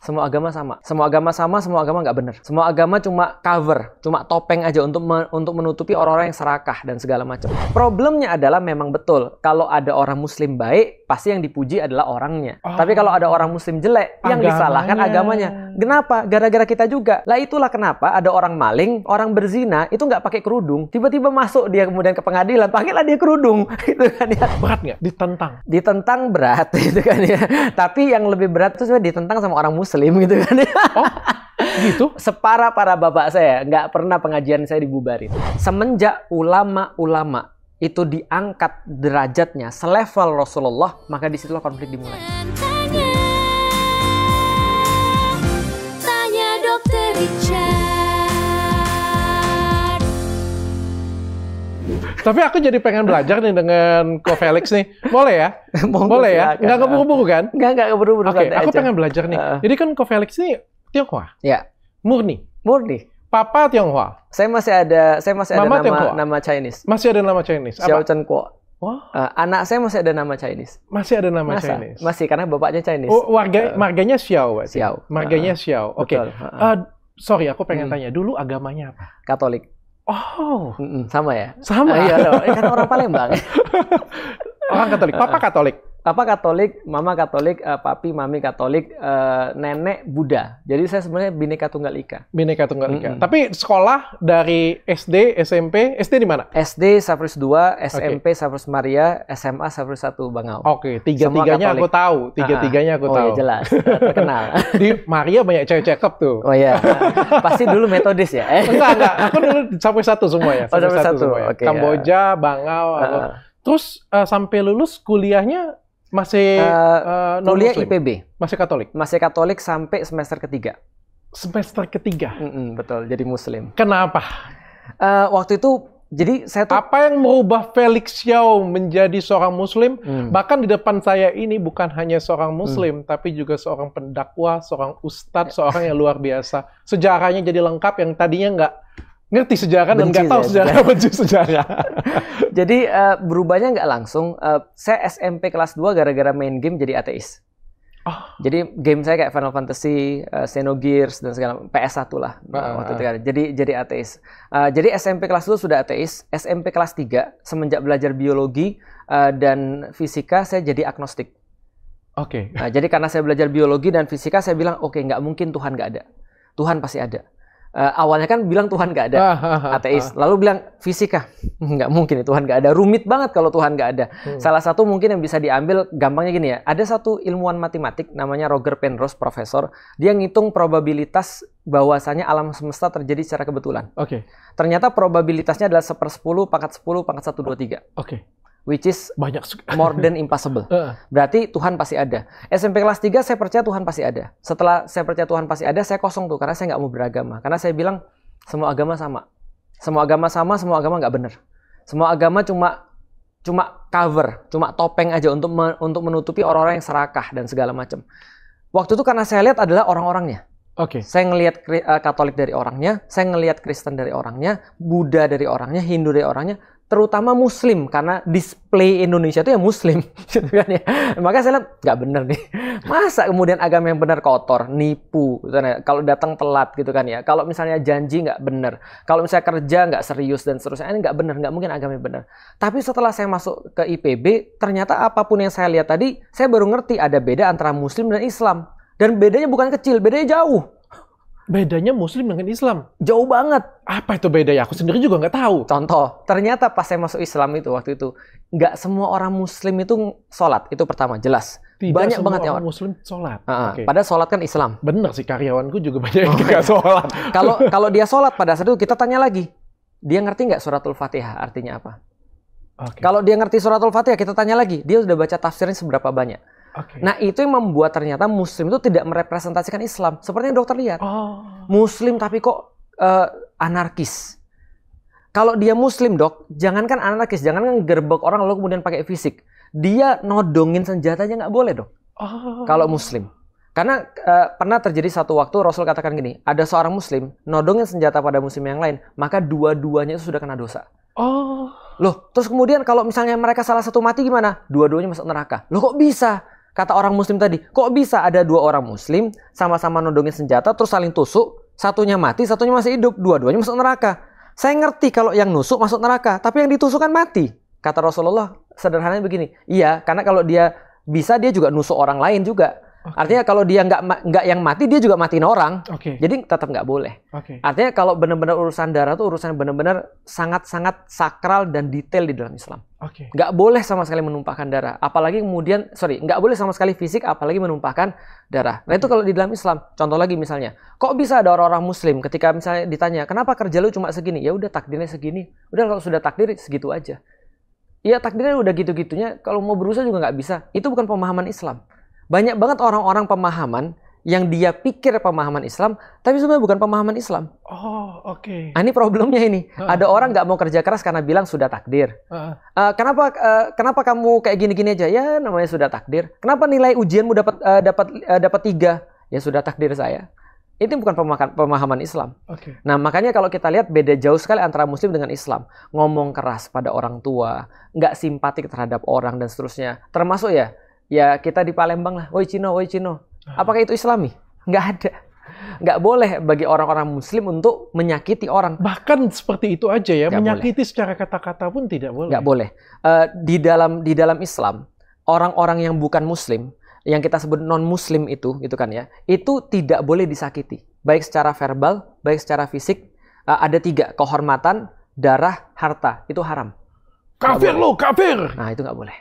Semua agama sama. Semua agama sama, semua agama nggak bener. Semua agama cuma cover, cuma topeng aja untuk me untuk menutupi orang-orang yang serakah dan segala macam. Problemnya adalah memang betul kalau ada orang muslim baik, pasti yang dipuji adalah orangnya. Oh. Tapi ah. kalau ada orang muslim jelek, agamanya. yang disalahkan agamanya Kenapa? Gara-gara kita juga. Lah itulah kenapa ada orang maling, orang berzina itu nggak pakai kerudung, tiba-tiba masuk dia kemudian ke pengadilan, pakailah dia kerudung, Itu kan ya. Berat nggak? Ditentang. Ditentang berat, itu kan ya. Tapi yang lebih berat itu sebenarnya ditentang sama orang Muslim, gitu kan ya. Oh gitu separa para bapak saya nggak pernah pengajian saya dibubarin semenjak ulama-ulama itu diangkat derajatnya selevel Rasulullah maka disitulah konflik dimulai. Tapi aku jadi pengen belajar nih dengan Ko Felix nih. Boleh ya? Boleh ya? Nggak keburu-buru kan? Nggak, nggak keburu-buru. Oke, okay, aku aja. pengen belajar nih. Jadi kan Ko Felix nih Tionghoa. Ya. Murni. Murni. Papa Tionghoa. Saya masih ada, saya masih ada nama, nama Chinese. Masih ada nama Chinese. Xiao Chen Kuo. Wah. Uh, anak saya masih ada nama Chinese. Masih ada nama Masa? Chinese. Masih karena bapaknya Chinese. Oh, warga uh, marganya Xiao Xiao. Marganya uh, Xiao. Oke. Okay. Uh, eh, sorry, aku pengen hmm. tanya. Dulu agamanya apa? Katolik. Oh, sama ya? Sama. Ah, iya, kan orang Palembang. orang Katolik. Papa Katolik. Papa Katolik, Mama Katolik, uh, Papi, Mami Katolik, uh, Nenek Buddha. Jadi saya sebenarnya bineka tunggal ika. Bineka tunggal ika. Mm -hmm. Tapi sekolah dari SD, SMP, SD di mana? SD Saprus 2, SMP okay. Saprus Maria, SMA Saprus 1 Bangau. Oke, okay. Ah, tiga-tiganya aku oh, tahu. Tiga-tiganya aku tahu. Oh ya jelas, ah, terkenal. di Maria banyak cewek cakep tuh. Oh iya. Pasti dulu metodis ya? enggak, enggak. Aku dulu Saprus 1 semua ya. Saprus oh, 1. 1. Semua ya. Ya. Kamboja, Bangau, uh ah. -huh. Terus uh, sampai lulus kuliahnya masih uh, uh, kuliah IPB. Masih Katolik. Masih Katolik sampai semester ketiga. Semester ketiga. Mm -mm, betul, jadi Muslim. Kenapa? Uh, waktu itu jadi saya tuh apa yang merubah Felix Xiao menjadi seorang Muslim? Hmm. Bahkan di depan saya ini bukan hanya seorang hmm. Muslim, hmm. tapi juga seorang pendakwa seorang ustadz, ya. seorang yang luar biasa. Sejarahnya jadi lengkap yang tadinya nggak ngerti sejarah benci kan dan nggak tahu sejarah benci sejarah. jadi uh, berubahnya nggak langsung. Uh, saya SMP kelas 2 gara-gara main game jadi ateis. Oh. Jadi game saya kayak Final Fantasy, uh, Xenogears dan segala PS1 lah uh, waktu ah, itu kan. Jadi jadi ateis. Uh, jadi SMP kelas 2 sudah ateis, SMP kelas 3 semenjak belajar biologi uh, dan fisika saya jadi agnostik. Oke. Okay. Nah, jadi karena saya belajar biologi dan fisika saya bilang oke okay, nggak mungkin Tuhan nggak ada. Tuhan pasti ada uh, awalnya kan bilang Tuhan nggak ada, ah, ah, ah, ateis. Lalu bilang fisika, nggak mungkin ya Tuhan nggak ada. Rumit banget kalau Tuhan nggak ada. Hmm. Salah satu mungkin yang bisa diambil gampangnya gini ya. Ada satu ilmuwan matematik namanya Roger Penrose profesor, dia ngitung probabilitas bahwasanya alam semesta terjadi secara kebetulan. Oke. Okay. Ternyata probabilitasnya adalah seper 10 pangkat 10 pangkat 1 2 3. Oke. Okay which is banyak more than impossible. Berarti Tuhan pasti ada. SMP kelas 3 saya percaya Tuhan pasti ada. Setelah saya percaya Tuhan pasti ada, saya kosong tuh karena saya nggak mau beragama. Karena saya bilang semua agama sama. Semua agama sama, semua agama nggak bener. Semua agama cuma cuma cover, cuma topeng aja untuk me, untuk menutupi orang-orang yang serakah dan segala macam. Waktu itu karena saya lihat adalah orang-orangnya. Oke. Okay. Saya ngelihat eh, Katolik dari orangnya, saya ngelihat Kristen dari orangnya, Buddha dari orangnya, Hindu dari orangnya, terutama muslim karena display Indonesia itu ya muslim gitu kan ya maka saya lihat nggak bener nih masa kemudian agama yang benar kotor nipu gitu kan ya. kalau datang telat gitu kan ya kalau misalnya janji nggak bener kalau misalnya kerja nggak serius dan seterusnya ini nggak bener nggak mungkin agama yang benar tapi setelah saya masuk ke IPB ternyata apapun yang saya lihat tadi saya baru ngerti ada beda antara muslim dan Islam dan bedanya bukan kecil bedanya jauh bedanya Muslim dengan Islam? Jauh banget. Apa itu bedanya? Aku sendiri juga nggak tahu. Contoh, ternyata pas saya masuk Islam itu waktu itu, nggak semua orang Muslim itu sholat. Itu pertama, jelas. Tidak banyak semua banget orang ya orang Muslim sholat. Uh, ah, ah. okay. Padahal sholat kan Islam. Bener sih karyawanku juga banyak yang oh, nggak iya. sholat. Kalau kalau dia sholat pada saat itu kita tanya lagi, dia ngerti nggak suratul fatihah artinya apa? Okay. Kalau dia ngerti suratul fatihah kita tanya lagi, dia sudah baca tafsirnya seberapa banyak? Okay. Nah itu yang membuat ternyata Muslim itu tidak merepresentasikan Islam. Sepertinya yang dokter lihat, oh. Muslim tapi kok uh, anarkis. Kalau dia Muslim dok, jangankan anarkis, jangankan gerbek orang lalu kemudian pakai fisik, dia nodongin senjatanya nggak boleh dok. Oh. Kalau Muslim. Karena uh, pernah terjadi satu waktu Rasul katakan gini, ada seorang Muslim nodongin senjata pada Muslim yang lain, maka dua-duanya itu sudah kena dosa. Oh. Loh, terus kemudian kalau misalnya mereka salah satu mati gimana? Dua-duanya masuk neraka. Loh kok bisa? Kata orang muslim tadi, kok bisa ada dua orang muslim sama-sama nodongin senjata terus saling tusuk, satunya mati, satunya masih hidup, dua-duanya masuk neraka. Saya ngerti kalau yang nusuk masuk neraka, tapi yang ditusuk kan mati. Kata Rasulullah sederhananya begini, iya karena kalau dia bisa dia juga nusuk orang lain juga. Okay. Artinya kalau dia nggak nggak yang mati dia juga matiin orang. Okay. Jadi tetap nggak boleh. Okay. Artinya kalau benar-benar urusan darah itu urusan benar-benar sangat-sangat sakral dan detail di dalam Islam. Oke. Okay. Nggak boleh sama sekali menumpahkan darah. Apalagi kemudian, sorry, gak boleh sama sekali fisik, apalagi menumpahkan darah. Nah itu kalau di dalam Islam. Contoh lagi misalnya, kok bisa ada orang-orang Muslim ketika misalnya ditanya, kenapa kerja lu cuma segini? Ya udah takdirnya segini. Udah kalau sudah takdir segitu aja. Iya takdirnya udah gitu-gitunya. Kalau mau berusaha juga nggak bisa. Itu bukan pemahaman Islam. Banyak banget orang-orang pemahaman yang dia pikir pemahaman Islam, tapi sebenarnya bukan pemahaman Islam. Oh, oke. Okay. Nah, ini problemnya ini. Uh, Ada orang nggak mau kerja keras karena bilang sudah takdir. Uh, uh, kenapa uh, kenapa kamu kayak gini-gini aja? Ya namanya sudah takdir. Kenapa nilai ujianmu dapat uh, dapat uh, dapat tiga? Ya sudah takdir saya. Itu bukan pemahaman Islam. Okay. Nah makanya kalau kita lihat beda jauh sekali antara Muslim dengan Islam. Ngomong keras pada orang tua, nggak simpatik terhadap orang dan seterusnya. Termasuk ya, ya kita di Palembang lah, woi Cino, woi Cino Ah. Apakah itu islami? Enggak ada. enggak boleh bagi orang-orang muslim untuk menyakiti orang. Bahkan seperti itu aja ya, Nggak menyakiti boleh. secara kata-kata pun tidak boleh. Enggak boleh. Uh, di dalam di dalam Islam, orang-orang yang bukan muslim, yang kita sebut non-muslim itu, gitu kan ya, itu tidak boleh disakiti. Baik secara verbal, baik secara fisik, uh, ada tiga, kehormatan, darah, harta. Itu haram. Kafir lo, kafir! Nah, itu enggak boleh.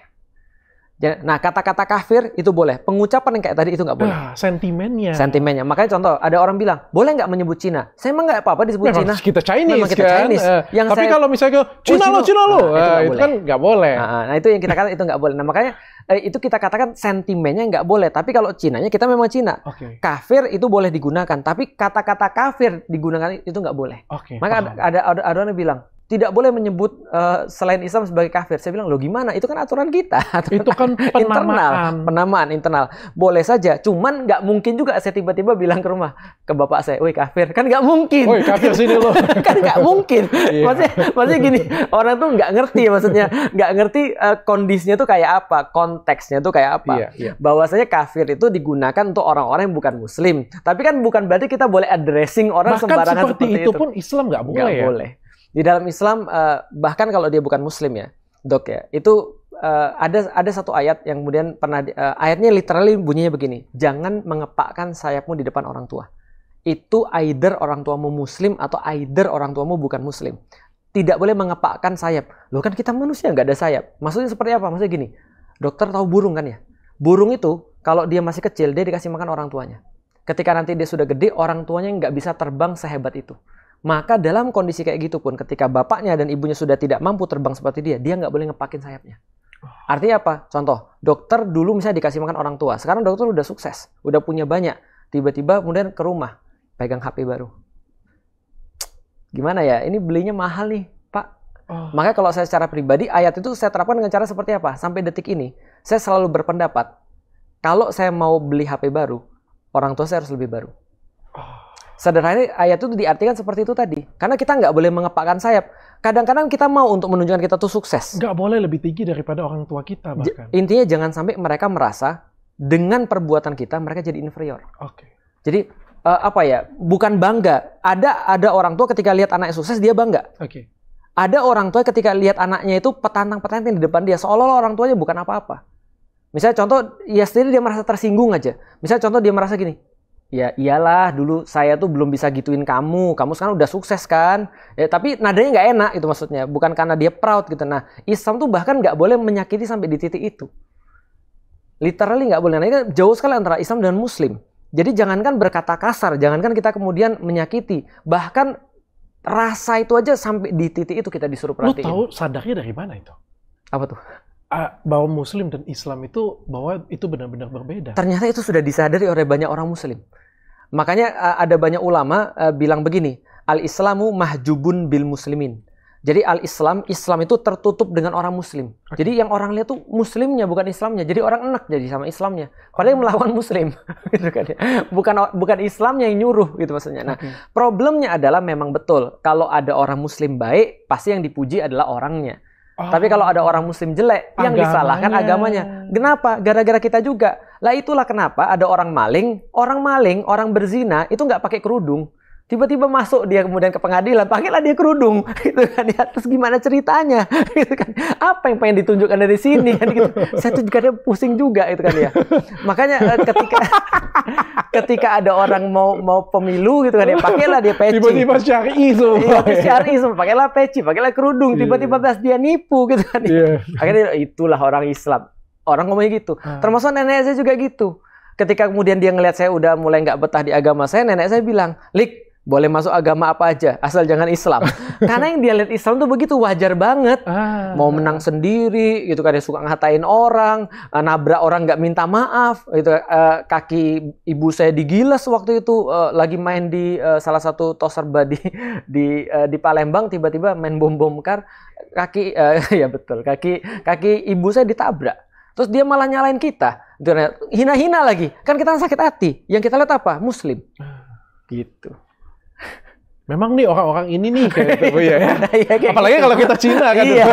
Nah, kata-kata kafir itu boleh. Pengucapan yang kayak tadi itu nggak boleh. Ah, sentimennya. Sentimennya. Makanya contoh, ada orang bilang, boleh nggak menyebut Cina? Saya emang nggak apa-apa disebut Memang Cina. kita Chinese Memang kita kan? Chinese. Uh, yang tapi saya, kalau misalnya, oh, Cina lo, Cina lo. Ah, itu, eh, kan nggak boleh. Nah, nah, itu yang kita katakan itu nggak boleh. Nah, makanya eh, itu kita katakan sentimennya nggak boleh. Tapi kalau Cinanya kita memang Cina. Okay. Kafir itu boleh digunakan. Tapi kata-kata kafir digunakan itu nggak boleh. Okay, Maka ada, ada, ada, ada orang yang bilang, tidak boleh menyebut uh, selain Islam sebagai kafir. Saya bilang, "Loh, gimana? Itu kan aturan kita." Itu kan penamaan. internal, penamaan internal. Boleh saja, cuman nggak mungkin juga saya tiba-tiba bilang ke rumah ke bapak saya, "Woi, kafir." Kan nggak mungkin. Woi, kafir sini loh. kan nggak mungkin. Iya. maksudnya maksudnya gini, orang tuh nggak ngerti maksudnya, nggak ngerti uh, kondisinya tuh kayak apa, konteksnya tuh kayak apa. Yeah, yeah. Bahwasanya kafir itu digunakan untuk orang-orang yang bukan muslim. Tapi kan bukan berarti kita boleh addressing orang Bahkan sembarangan seperti, seperti itu. itu pun Islam nggak boleh. Gak ya? boleh. Di dalam Islam uh, bahkan kalau dia bukan muslim ya, Dok ya. Itu uh, ada ada satu ayat yang kemudian pernah uh, ayatnya literally bunyinya begini, jangan mengepakkan sayapmu di depan orang tua. Itu either orang tuamu muslim atau either orang tuamu bukan muslim. Tidak boleh mengepakkan sayap. Loh kan kita manusia nggak ada sayap. Maksudnya seperti apa? Maksudnya gini, dokter tahu burung kan ya? Burung itu kalau dia masih kecil dia dikasih makan orang tuanya. Ketika nanti dia sudah gede, orang tuanya nggak bisa terbang sehebat itu. Maka dalam kondisi kayak gitu pun ketika bapaknya dan ibunya sudah tidak mampu terbang seperti dia, dia nggak boleh ngepakin sayapnya. Oh. Artinya apa? Contoh, dokter dulu misalnya dikasih makan orang tua. Sekarang dokter udah sukses, udah punya banyak. Tiba-tiba kemudian ke rumah, pegang HP baru. Gimana ya? Ini belinya mahal nih, Pak. Oh. Makanya kalau saya secara pribadi, ayat itu saya terapkan dengan cara seperti apa? Sampai detik ini, saya selalu berpendapat, kalau saya mau beli HP baru, orang tua saya harus lebih baru. Oh sederhananya ayat itu diartikan seperti itu tadi. Karena kita nggak boleh mengepakkan sayap. Kadang-kadang kita mau untuk menunjukkan kita tuh sukses. Nggak boleh lebih tinggi daripada orang tua kita bahkan. J intinya jangan sampai mereka merasa dengan perbuatan kita mereka jadi inferior. Oke. Okay. Jadi uh, apa ya? Bukan bangga. Ada ada orang tua ketika lihat anaknya sukses dia bangga. Oke. Okay. Ada orang tua ketika lihat anaknya itu petantang-petantang di depan dia seolah-olah orang tuanya bukan apa-apa. Misalnya contoh ya sendiri dia merasa tersinggung aja. Misalnya contoh dia merasa gini, ya iyalah dulu saya tuh belum bisa gituin kamu kamu sekarang udah sukses kan ya, tapi nadanya nggak enak itu maksudnya bukan karena dia proud gitu nah Islam tuh bahkan nggak boleh menyakiti sampai di titik itu literally nggak boleh nah ini kan jauh sekali antara Islam dan Muslim jadi jangankan berkata kasar jangankan kita kemudian menyakiti bahkan rasa itu aja sampai di titik itu kita disuruh perhatiin lu tahu sadarnya dari mana itu apa tuh bahwa Muslim dan Islam itu bahwa itu benar-benar berbeda. Ternyata itu sudah disadari oleh banyak orang Muslim. Makanya ada banyak ulama bilang begini, al-Islamu mahjubun bil muslimin. Jadi al-Islam, Islam itu tertutup dengan orang Muslim. Okay. Jadi yang orang lihat tuh Muslimnya bukan Islamnya. Jadi orang enak jadi sama Islamnya. Padahal yang melawan Muslim, gitu kan? Ya. Bukan bukan Islamnya yang nyuruh gitu maksudnya. Nah, okay. problemnya adalah memang betul kalau ada orang Muslim baik, pasti yang dipuji adalah orangnya. Oh. Tapi kalau ada orang muslim jelek, agamanya. yang disalahkan agamanya. Kenapa? Gara-gara kita juga. Lah itulah kenapa ada orang maling, orang maling, orang berzina itu nggak pakai kerudung tiba-tiba masuk dia kemudian ke pengadilan pakailah dia kerudung gitu kan ya terus gimana ceritanya gitu kan apa yang pengen ditunjukkan dari sini kan gitu saya tuh juga pusing juga itu kan ya makanya eh, ketika ketika ada orang mau mau pemilu gitu kan ya pakailah dia peci tiba-tiba syari semua iya, syari semua pakailah peci pakailah kerudung iya. tiba-tiba yeah. dia nipu gitu kan yeah. Iya. akhirnya itulah orang Islam orang ngomongnya gitu ah. termasuk nenek saya juga gitu ketika kemudian dia ngelihat saya udah mulai nggak betah di agama saya nenek saya bilang lik boleh masuk agama apa aja asal jangan Islam karena yang dia lihat Islam tuh begitu wajar banget ah. mau menang sendiri gitu kan dia suka ngatain orang eh, nabrak orang nggak minta maaf gitu eh, kaki ibu saya digilas waktu itu eh, lagi main di salah satu tos serba di di Palembang tiba-tiba main bom bom kar kaki ya betul kaki kaki ibu saya ditabrak terus dia malah nyalain kita hina-hina lagi kan kita sakit hati yang kita lihat apa muslim ah. gitu memang nih orang-orang ini nih kayak gitu ya. Iya, gitu. Apalagi kalau kita Cina kan. iya,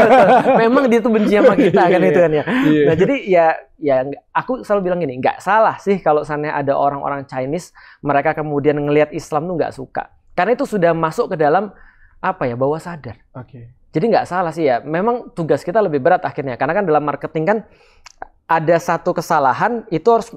Memang dia tuh benci sama kita kan itu kan ya. Iya. Nah, jadi ya ya aku selalu bilang gini, nggak salah sih kalau sana ada orang-orang Chinese mereka kemudian ngelihat Islam tuh nggak suka. Karena itu sudah masuk ke dalam apa ya, bawah sadar. Oke. Okay. Jadi nggak salah sih ya. Memang tugas kita lebih berat akhirnya karena kan dalam marketing kan ada satu kesalahan itu harus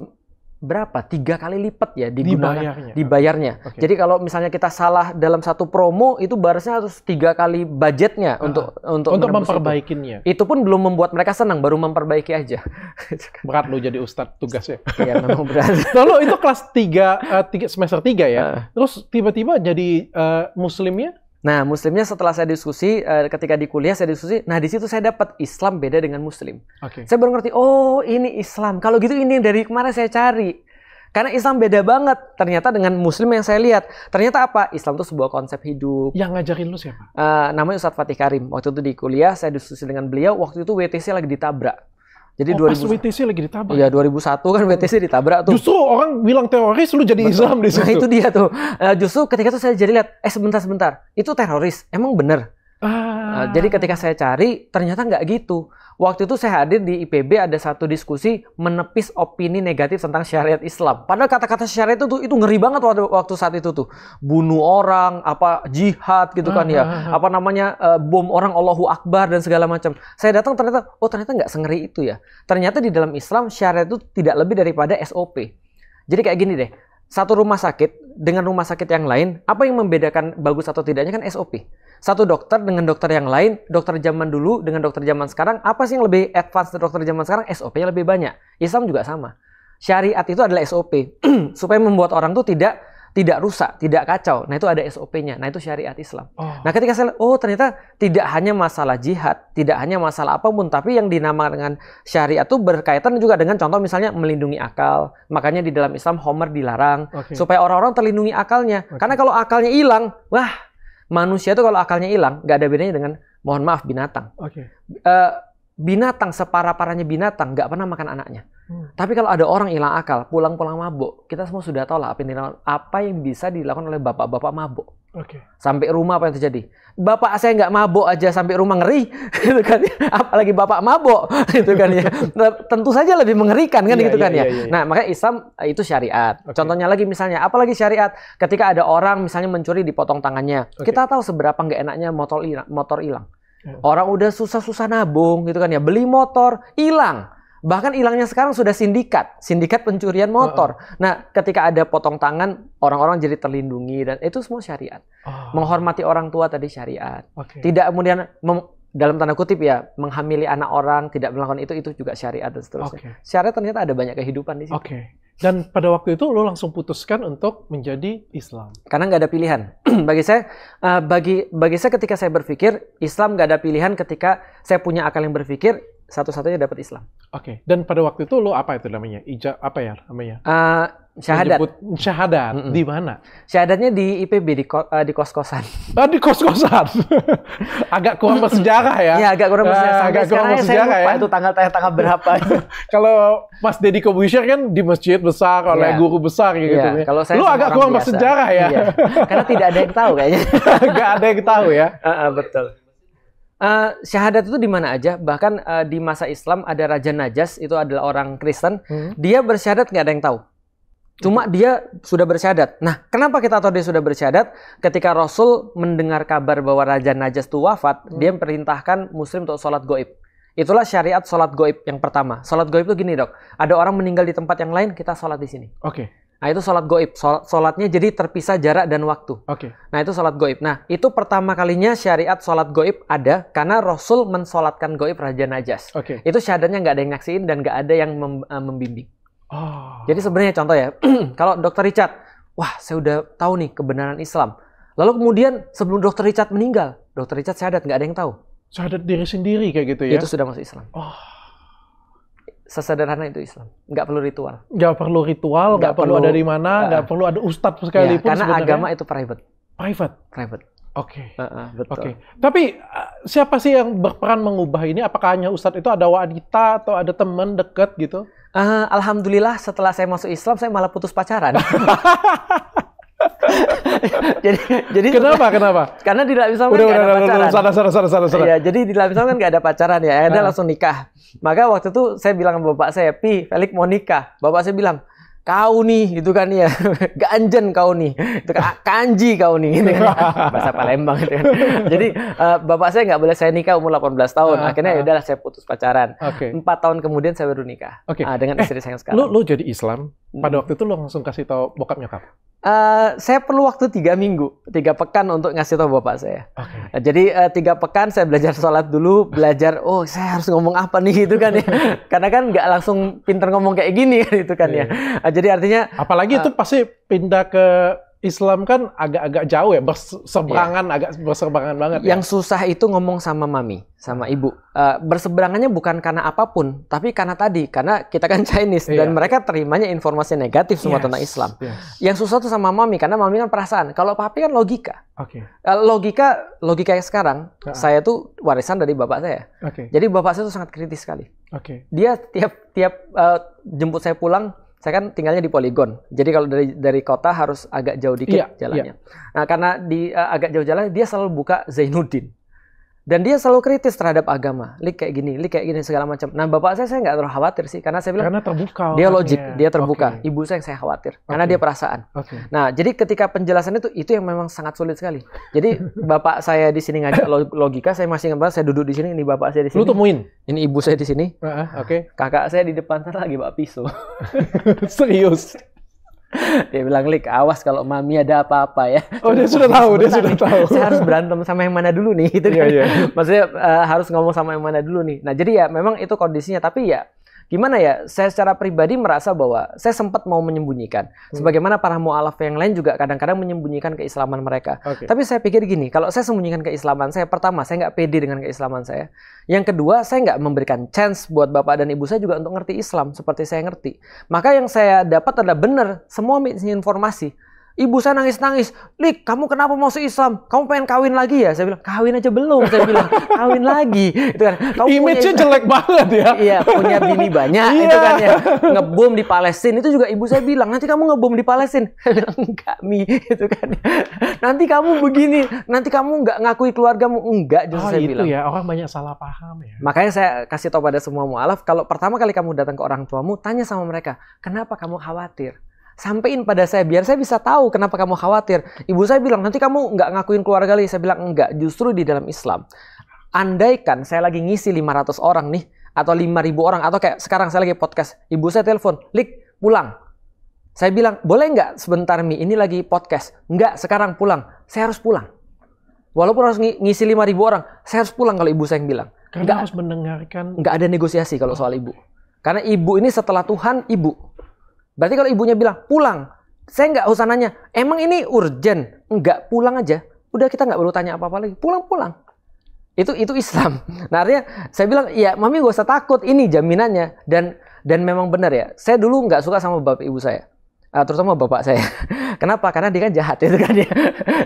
berapa tiga kali lipat ya digunakan dibayarnya. dibayarnya. Okay. Jadi kalau misalnya kita salah dalam satu promo itu barisnya harus tiga kali budgetnya uh, untuk untuk untuk memperbaikinya. Itu. itu pun belum membuat mereka senang, baru memperbaiki aja. berat lo jadi ustadz tugasnya. ya iya, memang berat. Lalu itu kelas tiga, uh, tiga semester tiga ya. Uh. Terus tiba-tiba jadi uh, muslimnya Nah, muslimnya setelah saya diskusi, uh, ketika di kuliah saya diskusi, nah di situ saya dapat Islam beda dengan muslim. Okay. Saya baru ngerti, oh ini Islam. Kalau gitu ini yang dari kemarin saya cari. Karena Islam beda banget ternyata dengan Muslim yang saya lihat. Ternyata apa? Islam itu sebuah konsep hidup. Yang ngajarin lu siapa? Uh, namanya Ustadz Fatih Karim. Waktu itu di kuliah saya diskusi dengan beliau. Waktu itu WTC lagi ditabrak. Jadi oh, 2000, pas WTC lagi ditabrak. Iya, 2001 kan WTC ditabrak tuh. Justru orang bilang teroris lu jadi Islam di nah, situ. Nah, itu dia tuh. Eh, justru ketika itu saya jadi lihat, eh sebentar sebentar, itu teroris. Emang bener? Ah. Nah, jadi ketika saya cari ternyata nggak gitu. Waktu itu saya hadir di IPB ada satu diskusi menepis opini negatif tentang syariat Islam. Padahal kata-kata syariat itu tuh, itu ngeri banget waktu, waktu saat itu tuh. Bunuh orang, apa jihad gitu kan ya. Hmm, hmm, hmm, apa namanya uh, bom orang Allahu Akbar dan segala macam. Saya datang ternyata oh ternyata nggak sengeri itu ya. Ternyata di dalam Islam syariat itu tidak lebih daripada SOP. Jadi kayak gini deh. Satu rumah sakit dengan rumah sakit yang lain, apa yang membedakan bagus atau tidaknya kan SOP satu dokter dengan dokter yang lain, dokter zaman dulu dengan dokter zaman sekarang, apa sih yang lebih advance dari dokter zaman sekarang? SOP-nya lebih banyak. Islam juga sama. Syariat itu adalah SOP supaya membuat orang tuh tidak tidak rusak, tidak kacau. Nah, itu ada SOP-nya. Nah, itu syariat Islam. Oh. Nah, ketika saya oh ternyata tidak hanya masalah jihad, tidak hanya masalah apapun, tapi yang dinamakan dengan syariat itu berkaitan juga dengan contoh misalnya melindungi akal. Makanya di dalam Islam homer dilarang okay. supaya orang-orang terlindungi akalnya. Okay. Karena kalau akalnya hilang, wah Manusia itu kalau akalnya hilang, nggak ada bedanya dengan mohon maaf binatang. Oke. Okay. Uh, eh, binatang separah paranya binatang nggak pernah makan anaknya. Hmm. Tapi kalau ada orang hilang akal, pulang-pulang mabuk, kita semua sudah tahu lah apa yang, apa yang bisa dilakukan oleh bapak-bapak mabuk. Okay. Sampai rumah apa yang terjadi? Bapak saya nggak mabok aja sampai rumah ngeri, gitu kan? Ya. Apalagi bapak mabok, gitu kan ya. Nah, tentu saja lebih mengerikan kan, yeah, gitu iya, kan yeah, ya. Yeah, iya, iya. nah, makanya Islam eh, itu syariat. Okay. Contohnya lagi misalnya, apalagi syariat ketika ada orang misalnya mencuri dipotong tangannya, okay. kita tahu seberapa nggak enaknya motor hilang. Motor hilang. Orang udah susah-susah nabung, gitu kan ya. Beli motor hilang Bahkan hilangnya sekarang sudah sindikat, sindikat pencurian motor. Uh -uh. Nah, ketika ada potong tangan, orang-orang jadi terlindungi dan itu semua syariat. Oh. Menghormati orang tua tadi syariat. Okay. Tidak kemudian dalam tanda kutip ya menghamili anak orang, tidak melakukan itu itu juga syariat dan seterusnya. Okay. Syariat ternyata ada banyak kehidupan di sini. Oke. Okay. Dan pada waktu itu lo langsung putuskan untuk menjadi Islam. Karena nggak ada pilihan. bagi saya, uh, bagi bagi saya ketika saya berpikir Islam nggak ada pilihan ketika saya punya akal yang berpikir satu-satunya dapat Islam. Oke, okay. dan pada waktu itu lo apa itu namanya? Ija apa ya namanya? Uh, syahadat. syahadat mm -mm. di mana? Syahadatnya di IPB di ko, uh, di kos-kosan. Ah, di kos-kosan. agak kurang bersejarah ya. Iya, agak kurang ah, bersejarah. Uh, agak kurang ya, bersejarah saya lupa ya. itu tanggal tanggal berapa. Kalau Mas Deddy Kobusher kan di masjid besar oleh yeah. guru besar gitu yeah. ya. Kalau saya lu agak kurang bersejarah ya. Iya. Karena tidak ada yang tahu kayaknya. Enggak ada yang tahu ya. Uh -uh, betul. Uh, syahadat itu di mana aja. Bahkan uh, di masa Islam ada Raja Najas, itu adalah orang Kristen. Hmm. Dia bersyahadat nggak ada yang tahu. Cuma hmm. dia sudah bersyahadat. Nah, kenapa kita tahu dia sudah bersyahadat? Ketika Rasul mendengar kabar bahwa Raja Najas itu wafat, hmm. dia perintahkan Muslim untuk sholat goib. Itulah syariat sholat goib yang pertama. Sholat goib itu gini dok, ada orang meninggal di tempat yang lain, kita sholat di sini. Oke. Okay. Nah itu sholat goib. Sholat, sholatnya jadi terpisah jarak dan waktu. Oke. Okay. Nah itu sholat goib. Nah itu pertama kalinya syariat sholat goib ada karena Rasul mensolatkan goib Raja Najas. Oke. Okay. Itu syahadatnya nggak ada yang nyaksiin dan nggak ada yang mem, eh, membimbing. Oh. Jadi sebenarnya contoh ya, kalau Dokter Richard, wah saya udah tahu nih kebenaran Islam. Lalu kemudian sebelum Dokter Richard meninggal, Dokter Richard syahadat nggak ada yang tahu. Syahadat diri sendiri kayak gitu ya? Itu sudah masuk Islam. Oh sesederhana itu Islam. Nggak perlu ritual. Nggak perlu ritual, nggak, perlu, perlu ada di mana, uh, nggak perlu ada ustadz sekalipun. Ya, karena sebenarnya. agama itu private. Private. Private. Oke. Okay. Uh, uh, Oke. Okay. Tapi uh, siapa sih yang berperan mengubah ini? Apakah hanya ustadz itu ada wanita atau ada teman dekat gitu? Uh, Alhamdulillah setelah saya masuk Islam saya malah putus pacaran. jadi jadi kenapa kenapa? Karena tidak bisa kan udah, gak udah, ada pacaran. Sana sana sana sana Iya, jadi tidak bisa kan gak ada pacaran ya, ada ah. langsung nikah. Maka waktu itu saya bilang ke bapak saya, "Pi, Felix mau nikah." Bapak saya bilang, kau nih gitu kan ya ganjen kau nih itu kan ah, kanji kau nih gitu kan. bahasa Palembang gitu kan jadi uh, bapak saya nggak boleh saya nikah umur 18 tahun uh, ya uh, udahlah saya putus pacaran empat tahun kemudian saya baru nikah okay. uh, dengan istri eh, saya yang sekarang lu lu jadi Islam pada hmm. waktu itu lu langsung kasih tahu bokap nyokap Uh, saya perlu waktu tiga minggu, tiga pekan untuk ngasih tahu bapak saya. Okay. Eh, jadi uh, tiga pekan saya belajar sholat dulu, belajar oh saya harus ngomong apa nih gitu kan ya, karena kan nggak langsung pinter ngomong kayak gini kan, gitu kan ya. Uh, jadi artinya apalagi uh, itu pasti pindah ke Islam kan agak-agak jauh ya, berseberangan, yeah. agak berseberangan banget. Ya. Yang ya? susah itu ngomong sama mami, sama ibu. Uh, berseberangannya bukan karena apapun, tapi karena tadi, karena kita kan Chinese yeah. dan iya. mereka terimanya informasi negatif semua yes. tentang Islam. Yes. Yang susah tuh sama mami, karena mami kan perasaan. Kalau papi kan logika. Okay. Uh, eh, logika, logika yang sekarang, uh -huh. saya tuh warisan dari bapak saya. Okay. Jadi bapak saya tuh sangat kritis sekali. Okay. Dia tiap tiap uh, jemput saya pulang saya kan tinggalnya di poligon. Jadi kalau dari dari kota harus agak jauh dikit yeah, iya. jalannya. Yeah. Nah, karena di uh, agak jauh jalan dia selalu buka Zainuddin dan dia selalu kritis terhadap agama lik kayak gini lik kayak gini segala macam nah bapak saya saya nggak terlalu khawatir sih karena saya bilang karena terbuka dia logik dia terbuka okay. ibu saya yang saya khawatir okay. karena dia perasaan okay. nah jadi ketika penjelasan itu itu yang memang sangat sulit sekali jadi bapak saya di sini ngajak logika saya masih ngebahas saya duduk di sini ini bapak saya di sini lu temuin ini ibu saya di sini uh, oke okay. kakak saya di depan sana lagi bapak pisau serius dia bilang lik awas kalau mami ada apa-apa ya oh dia sudah tahu dia sudah nih, tahu saya harus berantem sama yang mana dulu nih itu iya, kan yeah, yeah. maksudnya uh, harus ngomong sama yang mana dulu nih nah jadi ya memang itu kondisinya tapi ya gimana ya saya secara pribadi merasa bahwa saya sempat mau menyembunyikan hmm. sebagaimana para mualaf yang lain juga kadang-kadang menyembunyikan keislaman mereka okay. tapi saya pikir gini kalau saya sembunyikan keislaman saya pertama saya nggak pede dengan keislaman saya yang kedua saya nggak memberikan chance buat bapak dan ibu saya juga untuk ngerti Islam seperti saya ngerti maka yang saya dapat adalah benar semua misinformasi Ibu saya nangis-nangis, Lik, kamu kenapa mau masuk Islam? Kamu pengen kawin lagi ya? Saya bilang, kawin aja belum. Saya bilang, kawin lagi. Itu kan. Kamu Image-nya jelek banget ya. Iya, punya bini banyak. Iya. Itu kan ya. Iya. Ngebom di Palestina. Itu juga ibu saya bilang, nanti kamu ngebom di Palestina. Saya bilang, enggak, Mi. Itu kan. Nanti kamu begini. Nanti kamu nggak ngakui keluargamu. Enggak, justru oh, saya itu bilang. ya. Orang banyak salah paham ya. Makanya saya kasih tau pada semua mu'alaf, kalau pertama kali kamu datang ke orang tuamu, tanya sama mereka, kenapa kamu khawatir? Sampein pada saya biar saya bisa tahu kenapa kamu khawatir. Ibu saya bilang nanti kamu nggak ngakuin keluarga lagi. Saya bilang enggak, justru di dalam Islam. Andaikan saya lagi ngisi 500 orang nih atau 5000 orang atau kayak sekarang saya lagi podcast, ibu saya telepon, "Lik, pulang." Saya bilang, "Boleh nggak sebentar Mi? Ini lagi podcast." "Enggak, sekarang pulang." Saya harus pulang. Walaupun harus ngisi 5000 orang, saya harus pulang kalau ibu saya yang bilang. Karena nggak, harus mendengarkan. Nggak ada negosiasi kalau soal ibu. Karena ibu ini setelah Tuhan, ibu. Berarti kalau ibunya bilang pulang, saya nggak usah nanya, emang ini urgent? Nggak pulang aja. Udah kita nggak perlu tanya apa-apa lagi. Pulang-pulang. Itu itu Islam. Nah artinya saya bilang, ya mami gak usah takut, ini jaminannya. Dan dan memang benar ya, saya dulu nggak suka sama bapak ibu saya. Uh, eh, sama bapak saya. Kenapa? Karena dia kan jahat itu kan dia. Ya.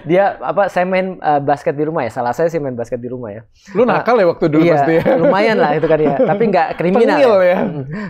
dia apa saya main uh, basket di rumah ya. Salah saya sih main basket di rumah ya. Lu nakal uh, ya waktu dulu iya, pasti. Ya. Lumayan lah itu kan ya. Tapi nggak kriminal. ya. ya.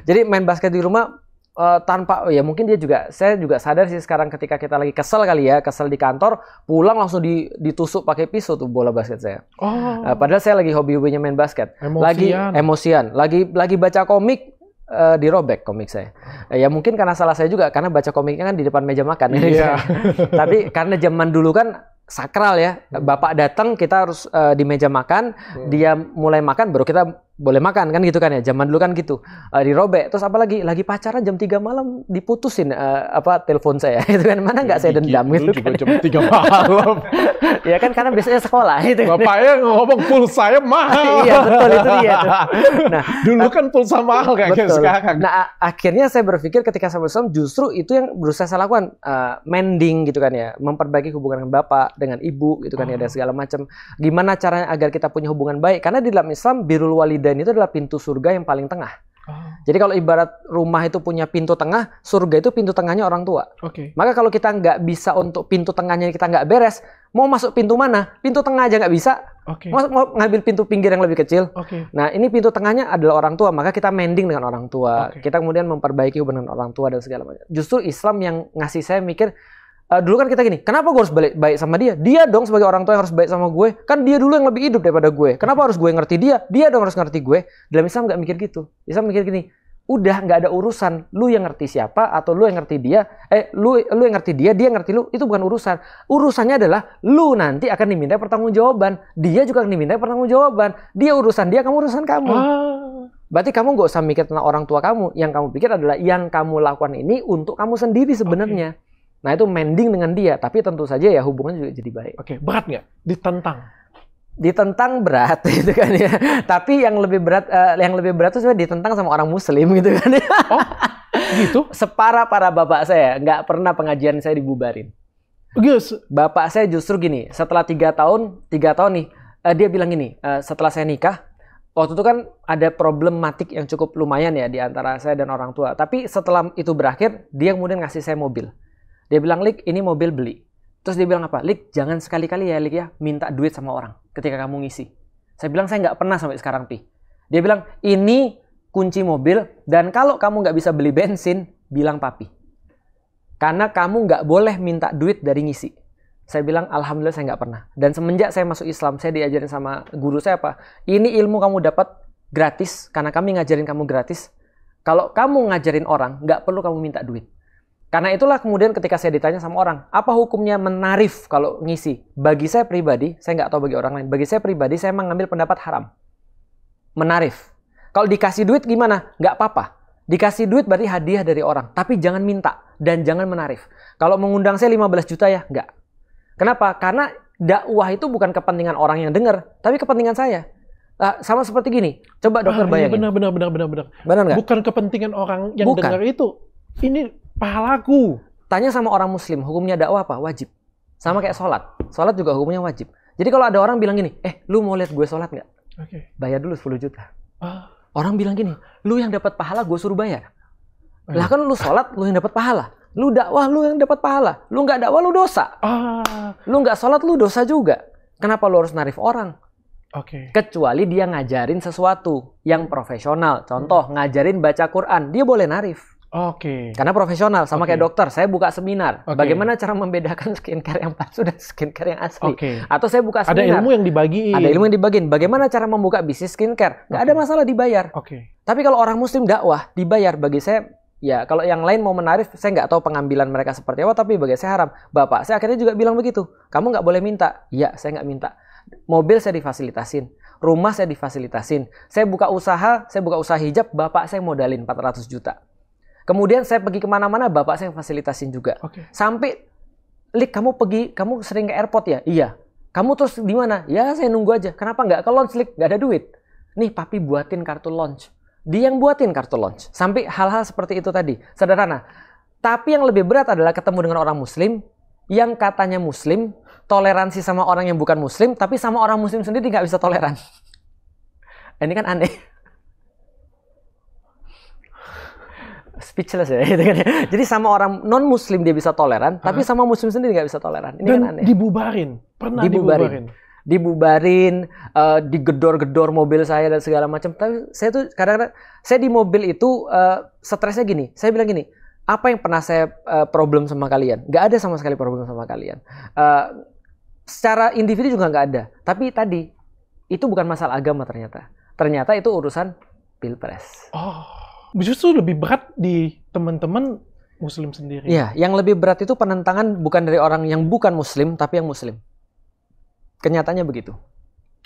Jadi main basket di rumah uh, tanpa ya mungkin dia juga saya juga sadar sih sekarang ketika kita lagi kesel kali ya kesel di kantor pulang langsung di, ditusuk pakai pisau tuh bola basket saya oh. uh, padahal saya lagi hobi-hobinya main basket emosian. lagi emosian lagi lagi baca komik uh, eh, dirobek komik saya uh, ya mungkin karena salah saya juga karena baca komiknya kan di depan meja makan yeah. tapi karena zaman dulu kan sakral ya hmm. bapak datang kita harus uh, di meja makan hmm. dia mulai makan baru kita boleh makan kan gitu kan ya zaman dulu kan gitu uh, eh, dirobek terus apa lagi lagi pacaran jam 3 malam diputusin uh, apa telepon saya gitu kan mana nggak saya iya, dendam gitu, kan. jam 3 malam ya kan karena biasanya sekolah gitu kan. bapaknya ngomong pulsa saya mahal iya betul itu dia tuh. nah dulu kan pulsa mahal kayak betul. sekarang nah akhirnya saya berpikir ketika sama Islam justru itu yang berusaha saya lakukan uh, mending gitu kan ya memperbaiki hubungan dengan bapak dengan ibu gitu kan oh. ya dan hmm. segala macam gimana caranya agar kita punya hubungan baik karena di dalam Islam birul walid Eden itu adalah pintu surga yang paling tengah. Oh. Jadi kalau ibarat rumah itu punya pintu tengah, surga itu pintu tengahnya orang tua. Okay. Maka kalau kita nggak bisa untuk pintu tengahnya kita nggak beres, mau masuk pintu mana? Pintu tengah aja nggak bisa. Okay. Mau, ngambil pintu pinggir yang lebih kecil. Okay. Nah ini pintu tengahnya adalah orang tua, maka kita mending dengan orang tua. Okay. Kita kemudian memperbaiki hubungan orang tua dan segala macam. Justru Islam yang ngasih saya mikir, uh, dulu kan kita gini, kenapa gue harus balik baik sama dia? Dia dong sebagai orang tua yang harus baik sama gue. Kan dia dulu yang lebih hidup daripada gue. Kenapa harus gue ngerti dia? Dia dong harus ngerti gue. Dalam Islam nggak mikir gitu. Islam mikir gini, udah nggak ada urusan lu yang ngerti siapa atau lu yang ngerti dia eh lu lu yang ngerti dia dia yang ngerti lu itu bukan urusan urusannya adalah lu nanti akan diminta pertanggungjawaban dia juga akan diminta pertanggungjawaban dia urusan dia kamu urusan kamu ah. berarti kamu nggak usah mikir tentang orang tua kamu yang kamu pikir adalah yang kamu lakukan ini untuk kamu sendiri sebenarnya okay Nah itu mending dengan dia, tapi tentu saja ya hubungannya juga jadi baik. Oke, okay. berat nggak? Ditentang? Ditentang berat gitu kan ya. Tapi yang lebih berat, uh, yang lebih berat itu sebenarnya ditentang sama orang Muslim gitu kan ya. Oh, gitu? Separa para bapak saya, nggak pernah pengajian saya dibubarin. Yes. Bapak saya justru gini, setelah tiga tahun, tiga tahun nih, uh, dia bilang gini, uh, setelah saya nikah, waktu itu kan ada problematik yang cukup lumayan ya di antara saya dan orang tua. Tapi setelah itu berakhir, dia kemudian ngasih saya mobil. Dia bilang, Lik, ini mobil beli. Terus dia bilang apa? Lik, jangan sekali-kali ya, Lik ya, minta duit sama orang ketika kamu ngisi. Saya bilang, saya nggak pernah sampai sekarang, Pi. Dia bilang, ini kunci mobil, dan kalau kamu nggak bisa beli bensin, bilang papi. Karena kamu nggak boleh minta duit dari ngisi. Saya bilang, Alhamdulillah saya nggak pernah. Dan semenjak saya masuk Islam, saya diajarin sama guru saya apa? Ini ilmu kamu dapat gratis, karena kami ngajarin kamu gratis. Kalau kamu ngajarin orang, nggak perlu kamu minta duit. Karena itulah kemudian ketika saya ditanya sama orang, apa hukumnya menarif kalau ngisi? Bagi saya pribadi, saya nggak tahu bagi orang lain, bagi saya pribadi saya emang ngambil pendapat haram. Menarif. Kalau dikasih duit gimana? Nggak apa-apa. Dikasih duit berarti hadiah dari orang. Tapi jangan minta dan jangan menarif. Kalau mengundang saya 15 juta ya? Nggak. Kenapa? Karena dakwah itu bukan kepentingan orang yang dengar, tapi kepentingan saya. Uh, sama seperti gini. Coba dokter ah, iya, bayangin. Benar, benar, benar, benar, benar. Benar Bukan kepentingan orang yang dengar itu. Ini pahalaku. Tanya sama orang muslim, hukumnya dakwah apa? Wajib. Sama kayak sholat. Sholat juga hukumnya wajib. Jadi kalau ada orang bilang gini, eh lu mau lihat gue sholat nggak? Okay. Bayar dulu 10 juta. Ah. Orang bilang gini, lu yang dapat pahala gue suruh bayar. Eh. Lah kan lu sholat, lu yang dapat pahala. Lu dakwah, lu yang dapat pahala. Lu nggak dakwah, lu dosa. Ah. Lu nggak sholat, lu dosa juga. Kenapa lu harus narif orang? Okay. Kecuali dia ngajarin sesuatu yang profesional. Contoh, hmm. ngajarin baca Quran. Dia boleh narif. Oke. Okay. Karena profesional sama okay. kayak dokter, saya buka seminar. Okay. Bagaimana cara membedakan skincare yang palsu dan skincare yang asli? Okay. Atau saya buka seminar. Ada ilmu yang dibagi. Ada ilmu yang dibagiin. Bagaimana cara membuka bisnis skincare? Gak okay. ada masalah dibayar. Oke. Okay. Tapi kalau orang muslim dakwah dibayar bagi saya ya kalau yang lain mau menarik saya nggak tahu pengambilan mereka seperti apa tapi bagi saya haram bapak saya akhirnya juga bilang begitu kamu nggak boleh minta ya saya nggak minta mobil saya difasilitasin rumah saya difasilitasin saya buka usaha saya buka usaha hijab bapak saya modalin 400 juta Kemudian saya pergi kemana-mana, bapak saya fasilitasin juga. Okay. Sampai, Lik, kamu pergi, kamu sering ke airport ya? Iya. Kamu terus di mana? Ya, saya nunggu aja. Kenapa nggak ke launch, Lik? Nggak ada duit. Nih, papi buatin kartu launch. Dia yang buatin kartu launch. Sampai hal-hal seperti itu tadi. Sederhana. Tapi yang lebih berat adalah ketemu dengan orang muslim, yang katanya muslim, toleransi sama orang yang bukan muslim, tapi sama orang muslim sendiri nggak bisa toleran. Ini kan aneh. speechless ya gitu kan. Ya. Iya. Jadi sama orang non muslim dia bisa toleran, Hah? tapi sama muslim sendiri nggak bisa toleran. Ini Dan kan aneh. dibubarin. Pernah dibubarin. dibubarin dibubarin, uh, digedor-gedor mobil saya dan segala macam. Tapi saya tuh kadang-kadang saya di mobil itu uh, stresnya gini. Saya bilang gini, apa yang pernah saya uh, problem sama kalian? Gak ada sama sekali problem sama kalian. Uh, secara individu juga nggak ada. Tapi tadi itu bukan masalah agama ternyata. Ternyata itu urusan pilpres. Oh justru lebih berat di teman-teman muslim sendiri. Iya, yang lebih berat itu penentangan bukan dari orang yang bukan muslim tapi yang muslim. Kenyataannya begitu.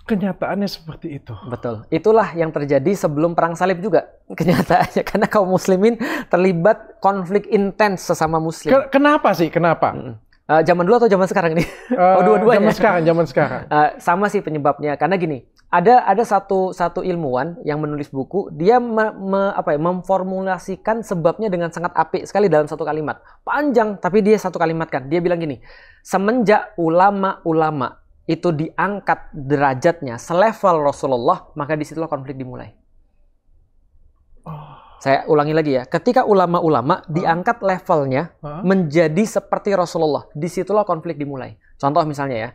Kenyataannya seperti itu. Betul. Itulah yang terjadi sebelum perang salib juga. Kenyataannya karena kaum muslimin terlibat konflik intens sesama muslim. Kenapa sih? Kenapa? Mm -mm. Uh, zaman dulu atau zaman sekarang nih? Uh, oh, eh, dua-duanya. Zaman sekarang, zaman sekarang. Uh, sama sih penyebabnya. Karena gini, ada ada satu satu ilmuwan yang menulis buku dia me, me, apa ya, memformulasikan sebabnya dengan sangat apik sekali dalam satu kalimat panjang tapi dia satu kalimat kan dia bilang gini semenjak ulama-ulama itu diangkat derajatnya selevel Rasulullah maka disitulah konflik dimulai ah. saya ulangi lagi ya ketika ulama-ulama huh? Ah. diangkat levelnya huh? Ah. menjadi seperti Rasulullah disitulah konflik dimulai contoh misalnya ya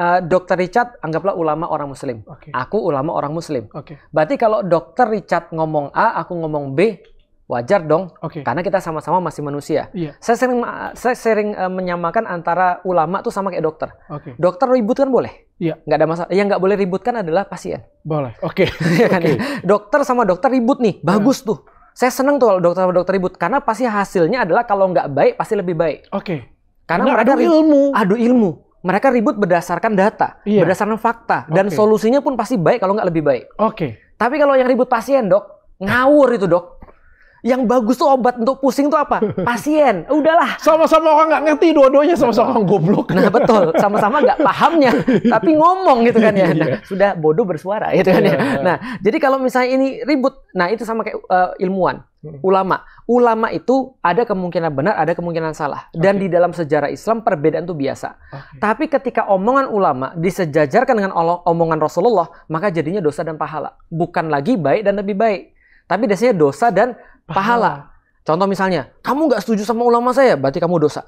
Eh, dokter Richard anggaplah ulama orang Muslim. Okay. Aku ulama orang Muslim. Okay. Berarti kalau Dokter Richard ngomong A, aku ngomong B, wajar dong. Okay. Karena kita sama-sama masih manusia. Yeah. Saya sering saya sering uh, menyamakan antara ulama tuh sama kayak dokter. Okay. Dokter ribut kan boleh. Iya. Yeah. Gak ada masalah. Yang nggak boleh ributkan adalah pasien. Boleh. Oke. Iya kan? Okay. Dokter sama dokter ribut nih, iya. bagus yeah. tuh. Saya seneng tuh kalau dokter sama dokter ribut karena pasti hasilnya adalah kalau nggak baik pasti lebih baik. Oke. Okay. Karena, karena mereka adu ilmu. Adu ilmu mereka ribut berdasarkan data, iya. berdasarkan fakta, dan solusinya pun pasti baik kalau nggak lebih baik. Oke. Okay. Tapi kalau yang ribut pasien dok, ngawur itu dok yang bagus tuh obat untuk pusing tuh apa? Pasien. Udahlah. Sama-sama orang nggak ngerti dua-duanya sama-sama orang goblok. Nah betul, sama-sama nggak pahamnya, tapi ngomong gitu kan ya. Iya. Nah, sudah bodoh bersuara gitu kan ya. Iya. Nah jadi kalau misalnya ini ribut, nah itu sama kayak uh, ilmuwan, hmm. ulama. Ulama itu ada kemungkinan benar, ada kemungkinan salah. Dan okay. di dalam sejarah Islam perbedaan itu biasa. Okay. Tapi ketika omongan ulama disejajarkan dengan omongan Rasulullah, maka jadinya dosa dan pahala. Bukan lagi baik dan lebih baik tapi dasarnya dosa dan pahala. pahala. Contoh misalnya, kamu nggak setuju sama ulama saya, berarti kamu dosa.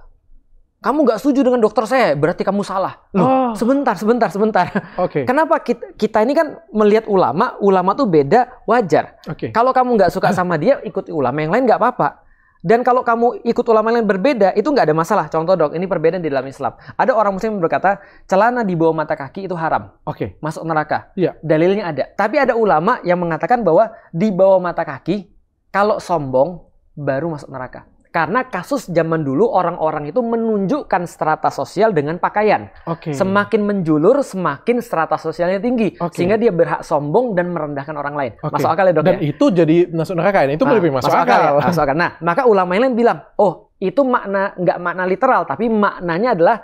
Kamu nggak setuju dengan dokter saya, berarti kamu salah. Loh, oh. sebentar, sebentar, sebentar. Oke. Okay. Kenapa kita, kita ini kan melihat ulama, ulama tuh beda, wajar. Okay. Kalau kamu nggak suka sama dia, ikuti ulama yang lain nggak apa-apa. Dan kalau kamu ikut ulama lain berbeda, itu nggak ada masalah. Contoh dok, ini perbedaan di dalam Islam. Ada orang muslim berkata, celana di bawah mata kaki itu haram. Oke. Okay. Masuk neraka. Iya. Dalilnya ada. Tapi ada ulama yang mengatakan bahwa di bawah mata kaki, kalau sombong, baru masuk neraka. Karena kasus zaman dulu orang-orang itu menunjukkan strata sosial dengan pakaian. Okay. Semakin menjulur, semakin strata sosialnya tinggi, okay. sehingga dia berhak sombong dan merendahkan orang lain. Okay. Masuk akal ya dok dan ya? itu jadi masuk neraka ya? Itu nah, masuk, masuk akal. Ya, akal ya? Masuk akal. Nah, maka ulama yang lain bilang, oh itu makna nggak makna literal, tapi maknanya adalah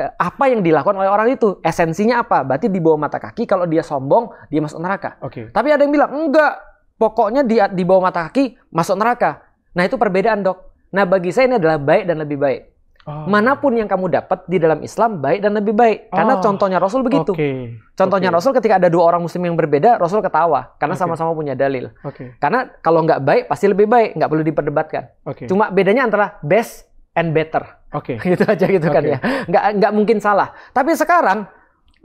eh, apa yang dilakukan oleh orang itu esensinya apa berarti di bawah mata kaki kalau dia sombong dia masuk neraka okay. tapi ada yang bilang enggak pokoknya dia di bawah mata kaki masuk neraka nah itu perbedaan dok Nah, bagi saya ini adalah baik dan lebih baik. Oh. Manapun yang kamu dapat di dalam Islam baik dan lebih baik. Karena oh. contohnya Rasul begitu. Okay. Contohnya okay. Rasul ketika ada dua orang muslim yang berbeda, Rasul ketawa karena sama-sama okay. punya dalil. Okay. Karena kalau nggak baik pasti lebih baik, nggak perlu diperdebatkan. Okay. Cuma bedanya antara best and better. Oke. Okay. gitu aja gitu okay. kan ya. Nggak nggak mungkin salah. Tapi sekarang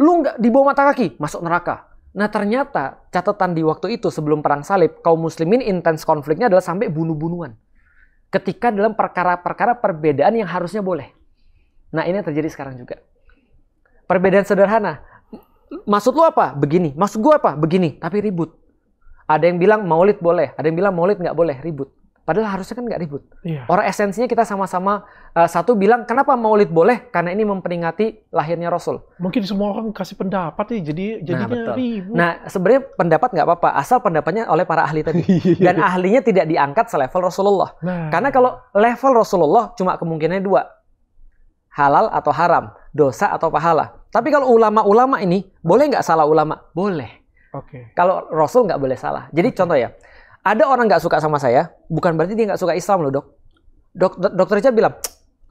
lu nggak dibawa mata kaki masuk neraka. Nah ternyata catatan di waktu itu sebelum perang salib kaum muslimin intens konfliknya adalah sampai bunuh-bunuhan ketika dalam perkara-perkara perbedaan yang harusnya boleh. Nah, ini yang terjadi sekarang juga. Perbedaan sederhana. Maksud lu apa? Begini. Maksud gua apa? Begini. Tapi ribut. Ada yang bilang maulid boleh. Ada yang bilang maulid nggak boleh. Ribut. Padahal harusnya kan nggak ribut. Yeah. Orang esensinya kita sama-sama uh, satu bilang kenapa Maulid boleh karena ini memperingati lahirnya Rasul. Mungkin semua orang kasih pendapat nih jadi nah, jadinya nah, betul. ribut. Nah sebenarnya pendapat nggak apa-apa asal pendapatnya oleh para ahli tadi iya. dan ahlinya tidak diangkat selevel Rasulullah. Nah. Karena kalau level Rasulullah cuma kemungkinannya dua halal atau haram dosa atau pahala. Tapi kalau ulama-ulama ini boleh nggak salah ulama boleh. Oke. Okay. Kalau Rasul nggak boleh salah. Jadi okay. contoh ya ada orang nggak suka sama saya, bukan berarti dia nggak suka Islam loh dok. Dok, dokter Richard bilang,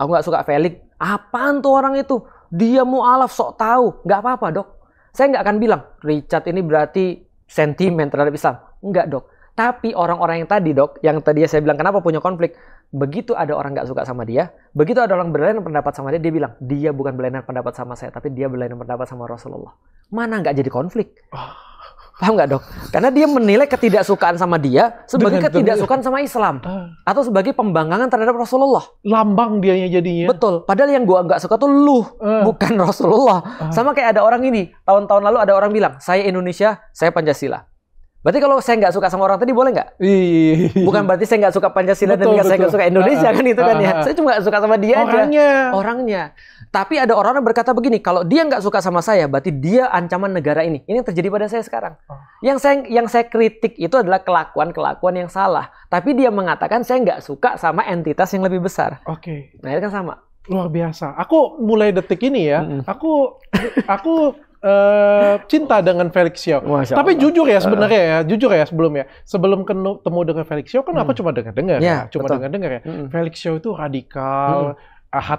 aku nggak suka Felix. Apaan tuh orang itu? Dia mualaf sok tahu, nggak apa-apa dok. Saya nggak akan bilang Richard ini berarti sentimen terhadap Islam. Enggak dok. Tapi orang-orang yang tadi dok, yang tadi saya bilang kenapa punya konflik, begitu ada orang nggak suka sama dia, begitu ada orang berlainan pendapat sama dia, dia bilang dia bukan berlainan pendapat sama saya, tapi dia berlainan pendapat sama Rasulullah. Mana nggak jadi konflik? Oh. Paham nggak dok? Karena dia menilai ketidaksukaan sama dia sebagai dengan, ketidaksukaan sama Islam ah. atau sebagai pembangkangan terhadap Rasulullah. Lambang dianya jadinya. Betul. Padahal yang gua nggak suka tuh lu, uh. bukan Rasulullah. Uh. Sama kayak ada orang ini tahun-tahun lalu ada orang bilang saya Indonesia, saya Pancasila. Berarti kalau saya nggak suka sama orang tadi boleh nggak? Bukan berarti saya nggak suka Pancasila betul, dan nggak saya nggak suka Indonesia uh, kan itu uh, kan ya. saya cuma nggak suka sama dia orangnya. aja. Orangnya. Tapi ada orang yang berkata begini, kalau dia nggak suka sama saya, berarti dia ancaman negara ini. Ini yang terjadi pada saya sekarang. Oh. Yang saya yang saya kritik itu adalah kelakuan-kelakuan yang salah. Tapi dia mengatakan saya nggak suka sama entitas yang lebih besar. Oke. Okay. Nah itu kan sama. Luar biasa. Aku mulai detik ini ya, mm -hmm. aku aku Uh, cinta dengan Felix Xiao. Tapi jujur ya sebenarnya ya, jujur ya sebelum ya. Sebelum ketemu dengan Felix Xiao kan hmm. aku cuma dengar-dengar, ya, ya, cuma dengar-dengar ya. Hmm. Felix Xiao itu radikal, hmm. Uh,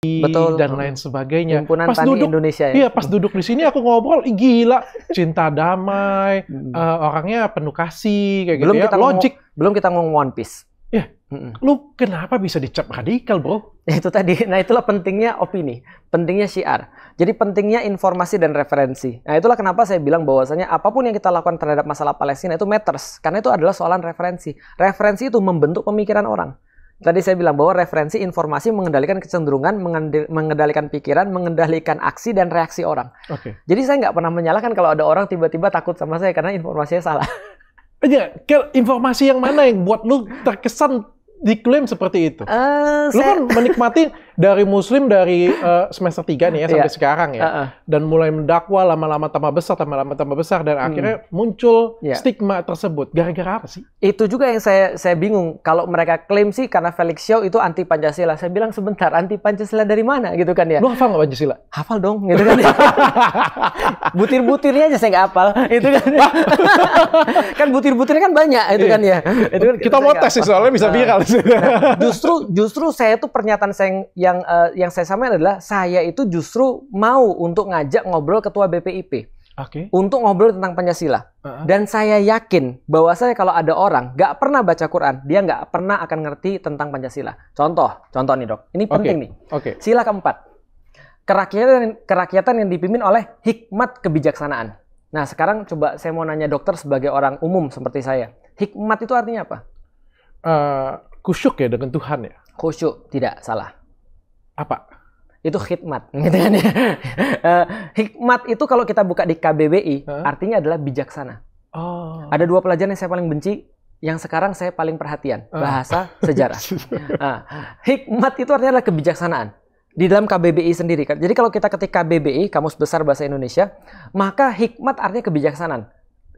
Betul. dan lain sebagainya. Himpunan pas Tani duduk, Indonesia ya. Iya, pas duduk di sini aku ngobrol, gila, cinta damai, uh, orangnya penuh kasih kayak gitu belum gitu kita ya. Logik. Belum kita ngomong One Piece. Iya, hmm. Lu kenapa bisa dicap radikal, Bro? Itu tadi. Nah, itulah pentingnya opini, pentingnya syiar. Jadi pentingnya informasi dan referensi. Nah, itulah kenapa saya bilang bahwasanya apapun yang kita lakukan terhadap masalah Palestina itu matters karena itu adalah soalan referensi. Referensi itu membentuk pemikiran orang. Tadi saya bilang bahwa referensi informasi mengendalikan kecenderungan, mengendalikan pikiran, mengendalikan aksi dan reaksi orang. Okay. Jadi saya nggak pernah menyalahkan kalau ada orang tiba-tiba takut sama saya karena informasinya salah. Iya, informasi yang mana yang buat lu terkesan diklaim seperti itu? Uh, lu saya... kan menikmati dari muslim dari uh, semester 3 nih ya sampai yeah. sekarang ya. Uh -uh. Dan mulai mendakwa lama-lama tambah besar, lama lama tambah besar dan hmm. akhirnya muncul yeah. stigma tersebut. Gara-gara apa sih? Itu juga yang saya saya bingung kalau mereka klaim sih karena Felix Xiao itu anti Pancasila. Saya bilang sebentar, anti Pancasila dari mana gitu kan ya. Lu hafal nggak Pancasila? Hafal dong gitu kan. Ya. Butir-butirnya aja saya nggak hafal itu kan. Ya. kan butir-butirnya kan banyak itu iya. kan ya. Itu kan kita, mau tes sih soalnya bisa nah. viral. Nah, justru justru saya tuh pernyataan saya yang yang uh, yang saya sampaikan adalah saya itu justru mau untuk ngajak ngobrol ketua BPIP. Okay. Untuk ngobrol tentang Pancasila. Uh -huh. Dan saya yakin bahwa saya kalau ada orang nggak pernah baca Quran, dia nggak pernah akan ngerti tentang Pancasila. Contoh, contoh nih dok, ini penting okay. nih. Okay. Sila keempat, kerakyatan kerakyatan yang dipimpin oleh hikmat kebijaksanaan. Nah sekarang coba saya mau nanya dokter sebagai orang umum seperti saya, hikmat itu artinya apa? Uh, kusyuk ya dengan Tuhan ya. Kusyuk tidak salah apa itu hikmat gitu kan ya. eh, hikmat itu kalau kita buka di KBBI huh? artinya adalah bijaksana. Oh. Ada dua pelajaran yang saya paling benci, yang sekarang saya paling perhatian, uh. bahasa sejarah. uh, hikmat itu artinya adalah kebijaksanaan. Di dalam KBBI sendiri kan. Jadi kalau kita ketik KBBI, Kamus Besar Bahasa Indonesia, maka hikmat artinya kebijaksanaan.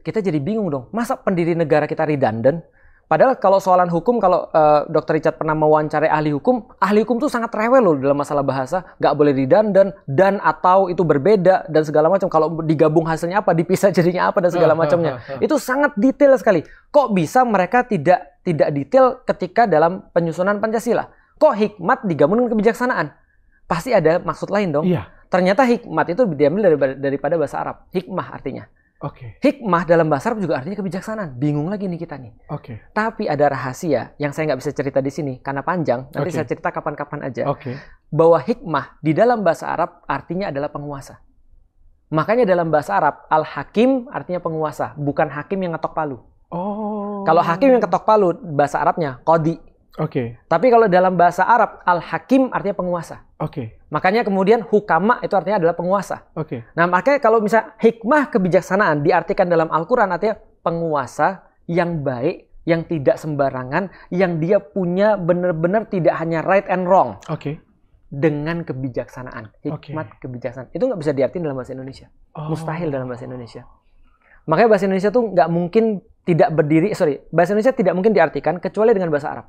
Kita jadi bingung dong, masa pendiri negara kita redundant? Padahal kalau soalan hukum, kalau uh, eh, Dr. Richard pernah mewawancarai ahli hukum, ahli hukum tuh sangat rewel loh dalam masalah bahasa. Gak boleh didandan, dan atau itu berbeda, dan segala macam. Kalau digabung hasilnya apa, dipisah jadinya apa, dan segala macamnya. itu sangat detail sekali. Kok bisa mereka tidak tidak detail ketika dalam penyusunan Pancasila? Kok hikmat digabung dengan kebijaksanaan? Pasti ada maksud lain dong. Iya. Ternyata hikmat itu diambil daripada bahasa Arab. Hikmah artinya. Oke. Okay. Hikmah dalam bahasa Arab juga artinya kebijaksanaan. Bingung lagi nih kita nih. Oke. Okay. Tapi ada rahasia yang saya nggak bisa cerita di sini karena panjang. Nanti okay. saya cerita kapan-kapan aja. Oke. Okay. Bahwa hikmah di dalam bahasa Arab artinya adalah penguasa. Makanya dalam bahasa Arab al-hakim artinya penguasa, bukan hakim yang ngetok palu. Oh. Kalau hakim yang ketok palu bahasa Arabnya kodi. Oke. Okay. Tapi kalau dalam bahasa Arab al-hakim artinya penguasa. Oke. Okay. Makanya kemudian hukama itu artinya adalah penguasa. Oke. Okay. Nah, makanya kalau misal hikmah kebijaksanaan diartikan dalam Al-Qur'an artinya penguasa yang baik, yang tidak sembarangan, yang dia punya benar-benar tidak hanya right and wrong. Oke. Okay. Dengan kebijaksanaan, hikmat okay. kebijaksanaan. Itu nggak bisa diartikan dalam bahasa Indonesia. Oh. Mustahil dalam bahasa Indonesia. Makanya bahasa Indonesia tuh nggak mungkin tidak berdiri, sorry, bahasa Indonesia tidak mungkin diartikan kecuali dengan bahasa Arab.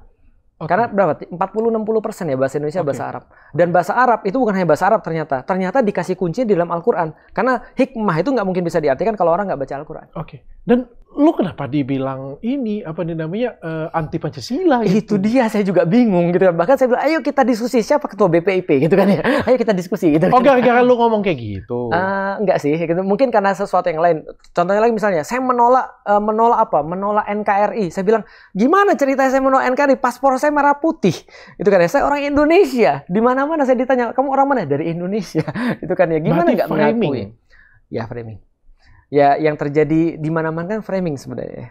Okay. Karena berapa? 40-60 persen ya bahasa Indonesia okay. bahasa Arab. Dan bahasa Arab itu bukan hanya bahasa Arab ternyata. Ternyata dikasih kunci di dalam Al-Quran. Karena hikmah itu nggak mungkin bisa diartikan kalau orang nggak baca Al-Quran. Oke. Okay. Dan lu kenapa dibilang ini apa namanya uh, anti Pancasila gitu. Itu dia saya juga bingung gitu kan. Bahkan saya bilang ayo kita diskusi siapa ketua BPIP gitu kan ya. Ayo kita diskusi gitu. Oh gak kan. enggak lu ngomong kayak gitu. Uh, ah, enggak sih gitu. Mungkin karena sesuatu yang lain. Contohnya lagi misalnya saya menolak uh, menolak apa? Menolak NKRI. Saya bilang gimana cerita saya menolak NKRI? Paspor saya merah putih. Itu kan ya. Saya orang Indonesia. Di mana-mana saya ditanya, "Kamu orang mana?" Dari Indonesia. Itu kan ya. Gimana nggak mengakui? Ya framing ya yang terjadi di mana-mana kan framing sebenarnya ya.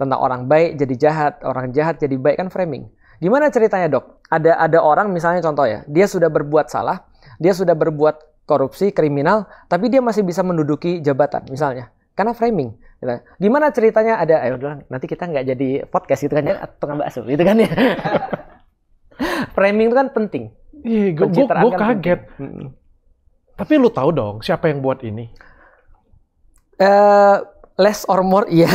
tentang orang baik jadi jahat, orang jahat jadi baik kan framing. Gimana ceritanya dok? Ada ada orang misalnya contoh ya, dia sudah berbuat salah, dia sudah berbuat korupsi, kriminal, tapi dia masih bisa menduduki jabatan misalnya, karena framing. Gitu. Gimana ceritanya ada? Ayo bilang nanti kita nggak jadi podcast itu kan ya, tukang bakso itu kan ya. framing itu kan penting. Iya, gue kan kaget. Penting. Tapi lu tahu dong siapa yang buat ini? Eh, less or more, iya.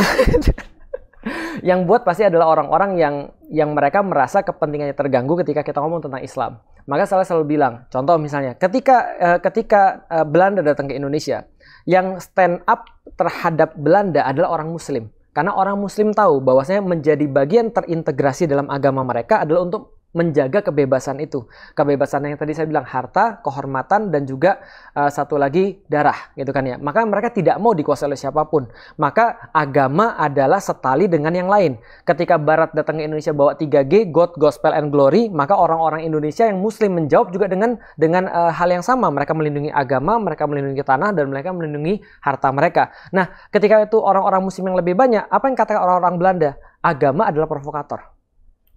yang buat pasti adalah orang-orang yang yang mereka merasa kepentingannya terganggu ketika kita ngomong tentang Islam. Maka saya selalu bilang, contoh misalnya, ketika uh, ketika uh, Belanda datang ke Indonesia, yang stand up terhadap Belanda adalah orang Muslim. Karena orang Muslim tahu bahwasanya menjadi bagian terintegrasi dalam agama mereka adalah untuk menjaga kebebasan itu. Kebebasan yang tadi saya bilang harta, kehormatan dan juga uh, satu lagi darah gitu kan ya. Maka mereka tidak mau dikuasai oleh siapapun. Maka agama adalah setali dengan yang lain. Ketika barat datang ke Indonesia bawa 3G, God, Gospel and Glory, maka orang-orang Indonesia yang muslim menjawab juga dengan dengan uh, hal yang sama. Mereka melindungi agama, mereka melindungi tanah dan mereka melindungi harta mereka. Nah, ketika itu orang-orang muslim yang lebih banyak, apa yang katakan orang-orang Belanda? Agama adalah provokator.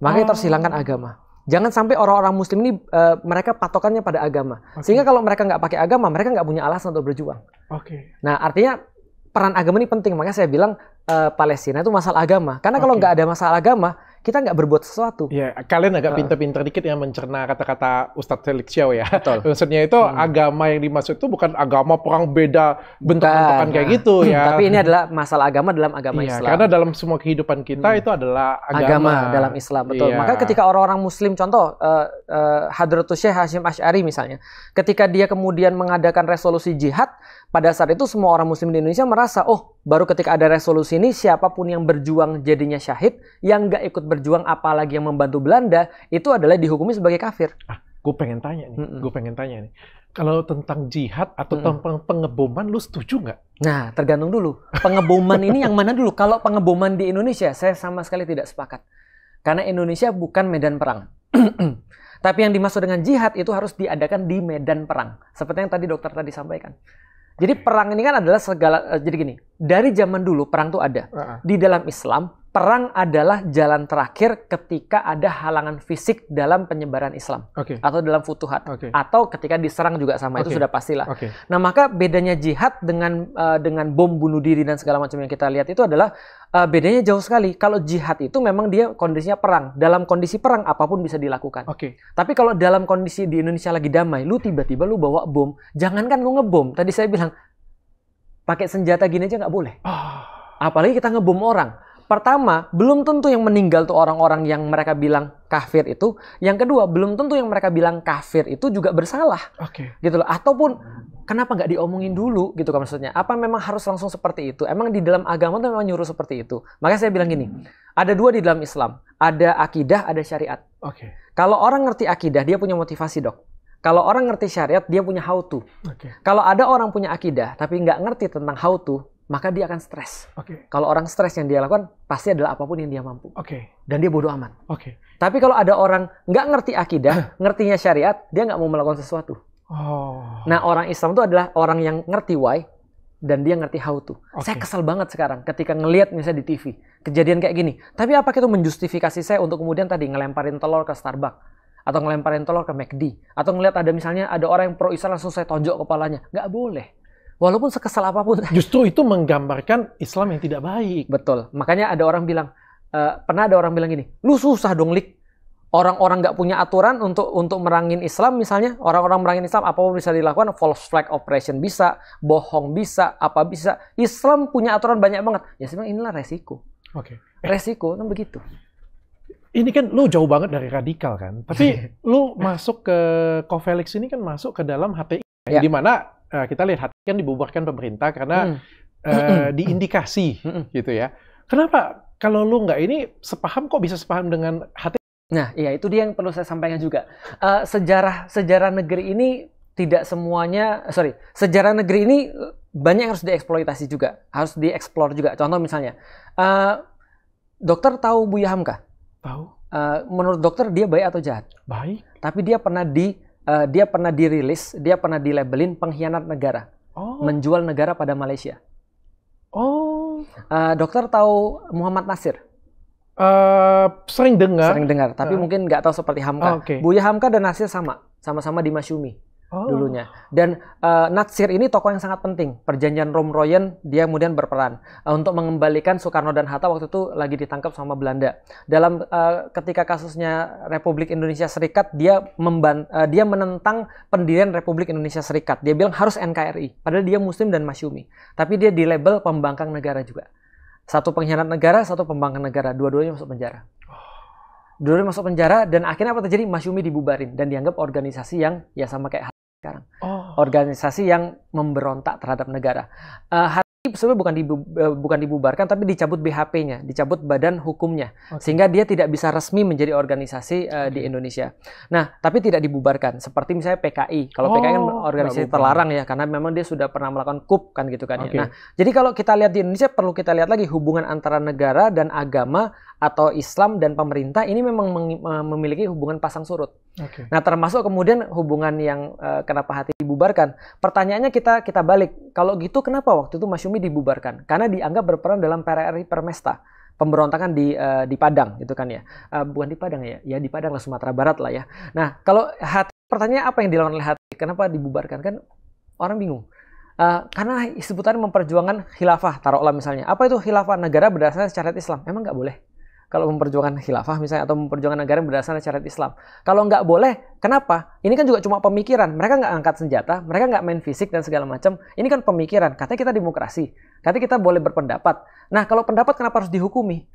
Makanya tersilangkan hilangkan oh. agama. Jangan sampai orang-orang Muslim ini uh, mereka patokannya pada agama. Okay. Sehingga kalau mereka nggak pakai agama, mereka nggak punya alasan untuk berjuang. Oke. Okay. Nah artinya peran agama ini penting. Makanya saya bilang uh, Palestina itu masalah agama. Karena kalau okay. ada masalah agama, kita nggak berbuat sesuatu. Ya, kalian agak ah. pinter-pinter dikit yang mencerna kata-kata Ustadz Felix Xiao ya. Betul. Maksudnya itu hmm. agama yang dimaksud itu bukan agama perang beda bentuk-bentukan kayak gitu hmm, ya. Tapi ini adalah masalah agama dalam agama ya, Islam. Karena dalam semua kehidupan kita hmm. itu adalah agama. agama dalam Islam betul. Ya. Maka ketika orang-orang Muslim contoh uh, uh, Hadratus Syekh Hashim Ash'ari misalnya, ketika dia kemudian mengadakan resolusi jihad, pada saat itu semua orang muslim di Indonesia merasa, oh baru ketika ada resolusi ini siapapun yang berjuang jadinya syahid, yang nggak ikut berjuang apalagi yang membantu Belanda, itu adalah dihukumi sebagai kafir. Ah, gue pengen tanya nih, mm -mm. gue pengen tanya nih. Kalau tentang jihad atau mm -mm. tentang pengeboman, lu setuju nggak? Nah, tergantung dulu. Pengeboman ini yang mana dulu? Kalau pengeboman di Indonesia, saya sama sekali tidak sepakat. Karena Indonesia bukan medan perang. Tapi yang dimaksud dengan jihad itu harus diadakan di medan perang. Seperti yang tadi dokter tadi sampaikan. Jadi perang ini kan adalah segala eh, jadi gini, dari zaman dulu perang itu ada. Uh -uh. Di dalam Islam perang adalah jalan terakhir ketika ada halangan fisik dalam penyebaran Islam okay. atau dalam futuhat okay. atau ketika diserang juga sama okay. itu sudah pastilah. Okay. Nah maka bedanya jihad dengan uh, dengan bom bunuh diri dan segala macam yang kita lihat itu adalah uh, bedanya jauh sekali. Kalau jihad itu memang dia kondisinya perang. Dalam kondisi perang apapun bisa dilakukan. Okay. Tapi kalau dalam kondisi di Indonesia lagi damai, lu tiba-tiba lu bawa bom, jangankan lu ngebom. Tadi saya bilang pakai senjata gini aja nggak boleh. Oh. Apalagi kita ngebom orang. Pertama, belum tentu yang meninggal tuh orang-orang yang mereka bilang kafir itu. Yang kedua, belum tentu yang mereka bilang kafir itu juga bersalah. Oke. Okay. Gitu loh. Ataupun kenapa nggak diomongin dulu gitu kan maksudnya? Apa memang harus langsung seperti itu? Emang di dalam agama tuh memang nyuruh seperti itu. Makanya saya bilang gini, ada dua di dalam Islam. Ada akidah, ada syariat. Oke. Okay. Kalau orang ngerti akidah, dia punya motivasi dok. Kalau orang ngerti syariat, dia punya how to. Okay. Kalau ada orang punya akidah, tapi nggak ngerti tentang how to, maka dia akan stres. Okay. Kalau orang stres yang dia lakukan pasti adalah apapun yang dia mampu. Okay. Dan dia bodoh amat. Okay. Tapi kalau ada orang nggak ngerti akidah, ngertinya syariat, dia nggak mau melakukan sesuatu. Oh. Nah orang Islam itu adalah orang yang ngerti why dan dia ngerti how to. Okay. Saya kesel banget sekarang ketika ngelihat misalnya di TV kejadian kayak gini. Tapi apa itu menjustifikasi saya untuk kemudian tadi ngelemparin telur ke Starbucks? atau ngelemparin telur ke McD atau ngelihat ada misalnya ada orang yang pro Islam langsung saya tonjok kepalanya nggak boleh Walaupun sekesal apapun. Justru itu menggambarkan Islam yang tidak baik. Betul. Makanya ada orang bilang, uh, pernah ada orang bilang gini, lu susah dong lik. Orang-orang nggak punya aturan untuk untuk merangin Islam misalnya, orang-orang merangin Islam apapun bisa dilakukan, false flag operation bisa, bohong bisa, apa bisa. Islam punya aturan banyak banget. Ya sebenarnya inilah resiko. Oke. Okay. Eh. Resiko kan begitu ini kan lu jauh banget dari radikal kan, tapi lu masuk ke Covelix ini kan masuk ke dalam HTI, ya. di mana Eh, kita lihat kan dibubarkan pemerintah karena hmm. uh, diindikasi hmm, gitu ya. Kenapa kalau lu nggak ini sepaham kok bisa sepaham dengan hati? Nah, iya itu dia yang perlu saya sampaikan juga. Uh, sejarah sejarah negeri ini tidak semuanya sorry sejarah negeri ini banyak yang harus dieksploitasi juga harus dieksplor juga contoh misalnya uh, dokter tahu Buya Hamka tahu uh, menurut dokter dia baik atau jahat baik tapi dia pernah di uh, dia pernah dirilis, dia pernah dilabelin pengkhianat negara, oh. menjual negara pada Malaysia. Oh. Uh, dokter tahu Muhammad Nasir? Uh, sering dengar. Sering dengar, tapi uh. mungkin nggak tahu seperti Hamka. Oh, ah, okay. Buya Hamka dan Nasir sama, sama-sama di Masyumi oh. dulunya. Dan uh, Natsir ini tokoh yang sangat penting. Perjanjian Rom Royen dia kemudian berperan uh, untuk mengembalikan Soekarno dan Hatta waktu itu lagi ditangkap sama Belanda. Dalam uh, ketika kasusnya Republik Indonesia Serikat dia memban uh, dia menentang pendirian Republik Indonesia Serikat. Dia bilang harus NKRI padahal dia muslim dan masyumi. Tapi dia di label pembangkang negara juga. Satu pengkhianat negara, satu pembangkang negara, dua-duanya masuk penjara dulu masuk penjara dan akhirnya apa terjadi? Masyumi dibubarin dan dianggap organisasi yang ya sama kayak sekarang. Oh. Organisasi yang memberontak terhadap negara. Uh, sebenarnya bukan dibu e, bukan dibubarkan tapi dicabut BHP-nya, dicabut badan hukumnya okay. sehingga dia tidak bisa resmi menjadi organisasi uh, e, okay. di Indonesia. Nah, tapi tidak dibubarkan seperti misalnya PKI. Kalau kan oh, PKI kan organisasi terlarang ya karena memang dia sudah pernah melakukan kup kan gitu kan okay. ya. Nah, jadi kalau kita lihat di Indonesia perlu kita lihat lagi hubungan antara negara dan agama atau Islam dan pemerintah ini memang e, memiliki hubungan pasang surut. Okay. Nah, termasuk kemudian hubungan yang uh, kenapa hati dibubarkan. Pertanyaannya kita kita balik. Kalau gitu kenapa waktu itu Mas Yumi dibubarkan? Karena dianggap berperan dalam PRRI Permesta pemberontakan di uh, di Padang gitu kan ya. Uh, bukan di Padang ya, ya di Padang lah Sumatera Barat lah ya. Nah, kalau hati pertanyaan apa yang dilakukan oleh hati? Kenapa dibubarkan? Kan orang bingung. Uh, karena sebutan memperjuangkan khilafah taruhlah misalnya. Apa itu khilafah negara berdasarkan syariat Islam? Emang nggak boleh? kalau memperjuangkan khilafah misalnya atau memperjuangkan negara berdasarkan syariat Islam. Kalau nggak boleh, kenapa? Ini kan juga cuma pemikiran. Mereka nggak angkat senjata, mereka nggak main fisik dan segala macam. Ini kan pemikiran. Katanya kita demokrasi, katanya kita boleh berpendapat. Nah kalau pendapat kenapa harus dihukumi?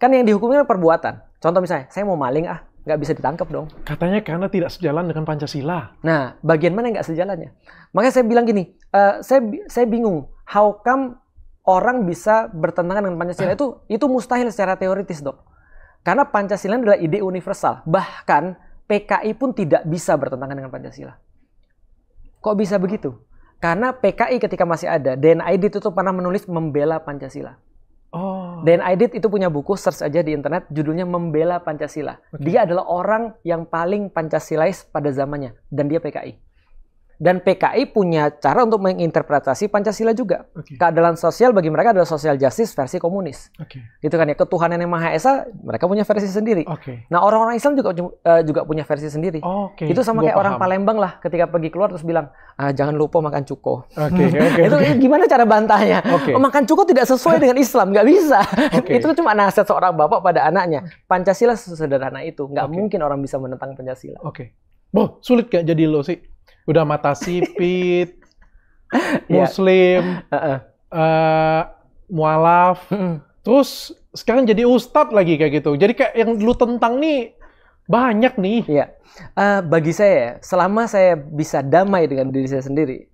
Kan yang dihukumi kan perbuatan. Contoh misalnya, saya mau maling ah, nggak bisa ditangkap dong. Katanya karena tidak sejalan dengan Pancasila. Nah, bagian mana nggak sejalannya? Makanya saya bilang gini, uh, saya saya bingung, how come orang bisa bertentangan dengan Pancasila eh. itu itu mustahil secara teoritis, Dok. Karena Pancasila adalah ide universal. Bahkan PKI pun tidak bisa bertentangan dengan Pancasila. Kok bisa begitu? Karena PKI ketika masih ada, Dan Aidit itu pernah menulis membela Pancasila. Oh. Dan Aidit itu punya buku search aja di internet judulnya Membela Pancasila. Okay. Dia adalah orang yang paling Pancasilais pada zamannya dan dia PKI dan PKI punya cara untuk menginterpretasi Pancasila juga. Okay. Keadilan sosial bagi mereka adalah sosial justice versi komunis. Okay. Gitu kan ya. Ketuhanan yang Maha Esa mereka punya versi sendiri. Okay. Nah, orang-orang Islam juga eh, juga punya versi sendiri. okay. Itu sama Gua kayak paham. orang Palembang lah ketika pergi keluar terus bilang, "Ah, jangan lupa makan cuko." Okay, okay, itu gimana cara bantahnya? Okay. Oh, makan cuko tidak sesuai dengan Islam, nggak bisa. Okay. itu cuma nasihat seorang bapak pada anaknya. Pancasila sesederhana itu. Nggak okay. mungkin orang bisa menentang Pancasila. Oke. Okay. Boh, sulit gak jadi lo sih? udah mata sipit, iya. muslim, yeah. uh-uh. Eh, mualaf, hmm. terus sekarang jadi ustadz lagi kayak gitu. Jadi kayak yang lu tentang nih banyak nih. ya Uh, bagi saya, selama saya bisa damai dengan diri saya sendiri,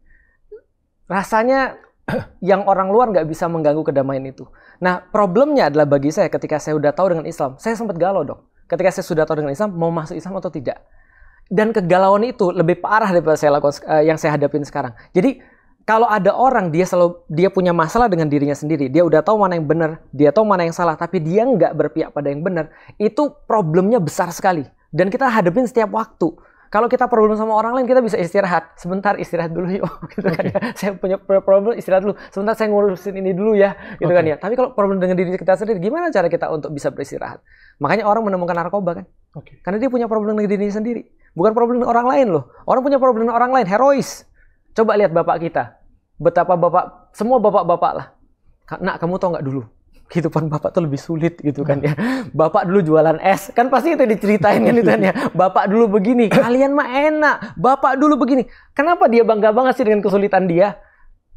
rasanya yang orang luar nggak bisa mengganggu kedamaian itu. Nah, problemnya adalah bagi saya ketika saya udah tahu dengan Islam, saya sempat galau dong. Ketika saya sudah tahu dengan Islam, mau masuk Islam atau tidak? dan kegalauan itu lebih parah daripada saya lakukan uh, yang saya hadapin sekarang. Jadi kalau ada orang dia selalu dia punya masalah dengan dirinya sendiri, dia udah tahu mana yang benar, dia tahu mana yang salah, tapi dia nggak berpihak pada yang benar, itu problemnya besar sekali. Dan kita hadapin setiap waktu. Kalau kita problem sama orang lain, kita bisa istirahat. Sebentar istirahat dulu yuk, gitu okay. kan ya. Saya punya problem istirahat dulu. Sebentar saya ngurusin ini dulu ya, gitu okay. kan ya. Tapi kalau problem dengan diri kita sendiri, gimana cara kita untuk bisa beristirahat? Makanya orang menemukan narkoba kan, okay. karena dia punya problem dengan dirinya sendiri Bukan problem orang lain loh. Orang punya problem orang lain, herois. Coba lihat bapak kita. Betapa bapak, semua bapak-bapak lah. Nak, kamu tau nggak dulu? kehidupan bapak tuh lebih sulit gitu kan ya. Bapak dulu jualan es, kan pasti itu diceritain kan itu kan ya. Bapak dulu begini, kalian mah enak. Bapak dulu begini. Kenapa dia bangga banget sih dengan kesulitan dia?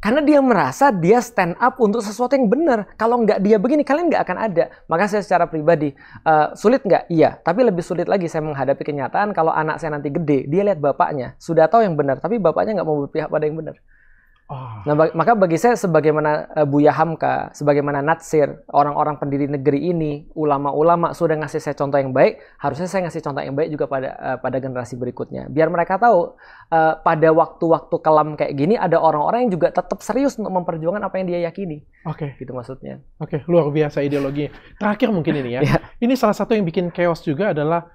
Karena dia merasa dia stand up untuk sesuatu yang benar. Kalau nggak dia begini, kalian nggak akan ada. Maka saya secara pribadi, uh, sulit nggak? Iya. Tapi lebih sulit lagi saya menghadapi kenyataan kalau anak saya nanti gede, dia lihat bapaknya. Sudah tahu yang benar, tapi bapaknya nggak mau berpihak pada yang benar. Oh. Nah, maka bagi saya sebagaimana eh, Buya Hamka, sebagaimana Natsir, orang-orang pendiri negeri ini, ulama-ulama sudah ngasih saya contoh yang baik, harusnya saya ngasih contoh yang baik juga pada uh, pada generasi berikutnya. Biar mereka tahu uh, pada waktu-waktu kelam kayak gini ada orang-orang yang juga tetap serius untuk memperjuangkan apa yang dia yakini. Oke. Okay. Gitu maksudnya. Oke, okay. luar biasa ideologinya. Terakhir mungkin ini ya. yeah. Ini salah satu yang bikin chaos juga adalah